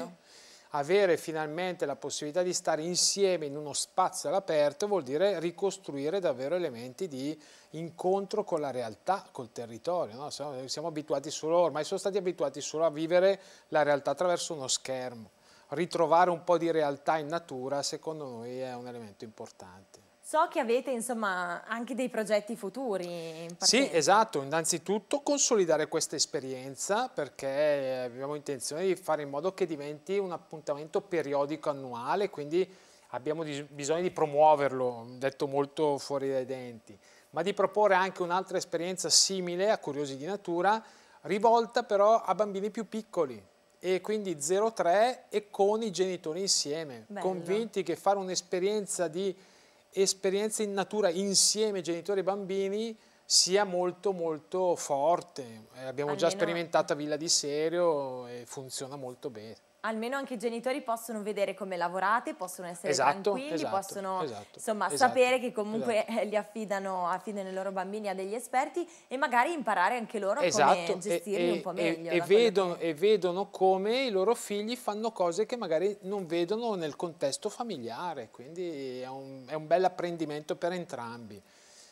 avere finalmente la possibilità di stare insieme in uno spazio all'aperto vuol dire ricostruire davvero elementi di incontro con la realtà, col territorio. No? Siamo, siamo abituati solo, ormai sono stati abituati solo a vivere la realtà attraverso uno schermo. Ritrovare un po' di realtà in natura secondo noi è un elemento importante. So che avete insomma anche dei progetti futuri. sì, esatto, innanzitutto consolidare questa esperienza perché eh, abbiamo intenzione di fare in modo che diventi un appuntamento periodico annuale, quindi abbiamo bisogno di promuoverlo, detto molto fuori dai denti, ma di proporre anche un'altra esperienza simile a Curiosi di Natura, rivolta però a bambini più piccoli, e quindi 0-3 e con i genitori insieme, Bello. convinti che fare un'esperienza di esperienza in natura insieme genitori e bambini sia molto molto forte. Eh, abbiamo Almeno... già sperimentato a Villa di Serio e funziona molto bene almeno anche i genitori possono vedere come lavorate, possono essere esatto, tranquilli, esatto, possono esatto, insomma, esatto, sapere che comunque esatto. eh, li affidano, affidano, i loro bambini a degli esperti e magari imparare anche loro come esatto, gestirli e, un po' meglio. E, e, vedono, che... e vedono come i loro figli fanno cose che magari non vedono nel contesto familiare, quindi è un, è un bel apprendimento per entrambi.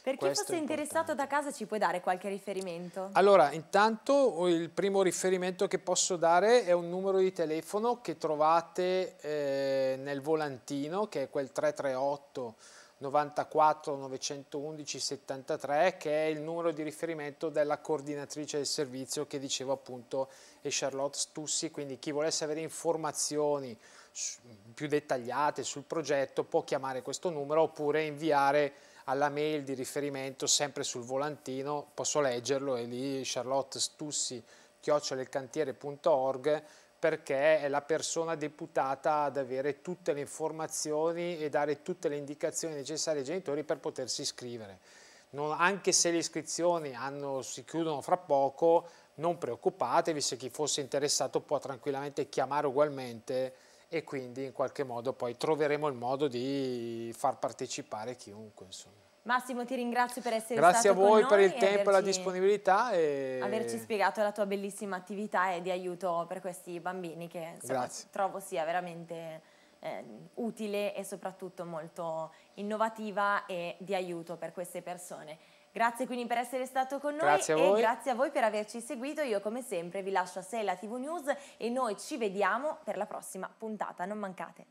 Per chi fosse interessato da casa ci puoi dare qualche riferimento? Allora, intanto oh, il primo riferimento che posso dare è un numero di telefono che trovate eh, nel volantino, che è quel 338 94 911 73 che è il numero di riferimento della coordinatrice del servizio che dicevo appunto è Charlotte Stussi quindi chi volesse avere informazioni più dettagliate sul progetto può chiamare questo numero oppure inviare alla mail di riferimento sempre sul volantino, posso leggerlo, è lì Charlotte Stussi chiocciolelcantiere.org perché è la persona deputata ad avere tutte le informazioni e dare tutte le indicazioni necessarie ai genitori per potersi iscrivere. Non, anche se le iscrizioni hanno, si chiudono fra poco, non preoccupatevi se chi fosse interessato può tranquillamente chiamare ugualmente e quindi in qualche modo poi troveremo il modo di far partecipare chiunque. Insomma. Massimo ti ringrazio per essere Grazie stato con noi. Grazie a voi per il tempo e la disponibilità. E... Averci spiegato la tua bellissima attività e di aiuto per questi bambini che insomma, trovo sia veramente eh, utile e soprattutto molto innovativa e di aiuto per queste persone. Grazie quindi per essere stato con noi grazie e grazie a voi per averci seguito. Io come sempre vi lascio a Sella TV News e noi ci vediamo per la prossima puntata. Non mancate.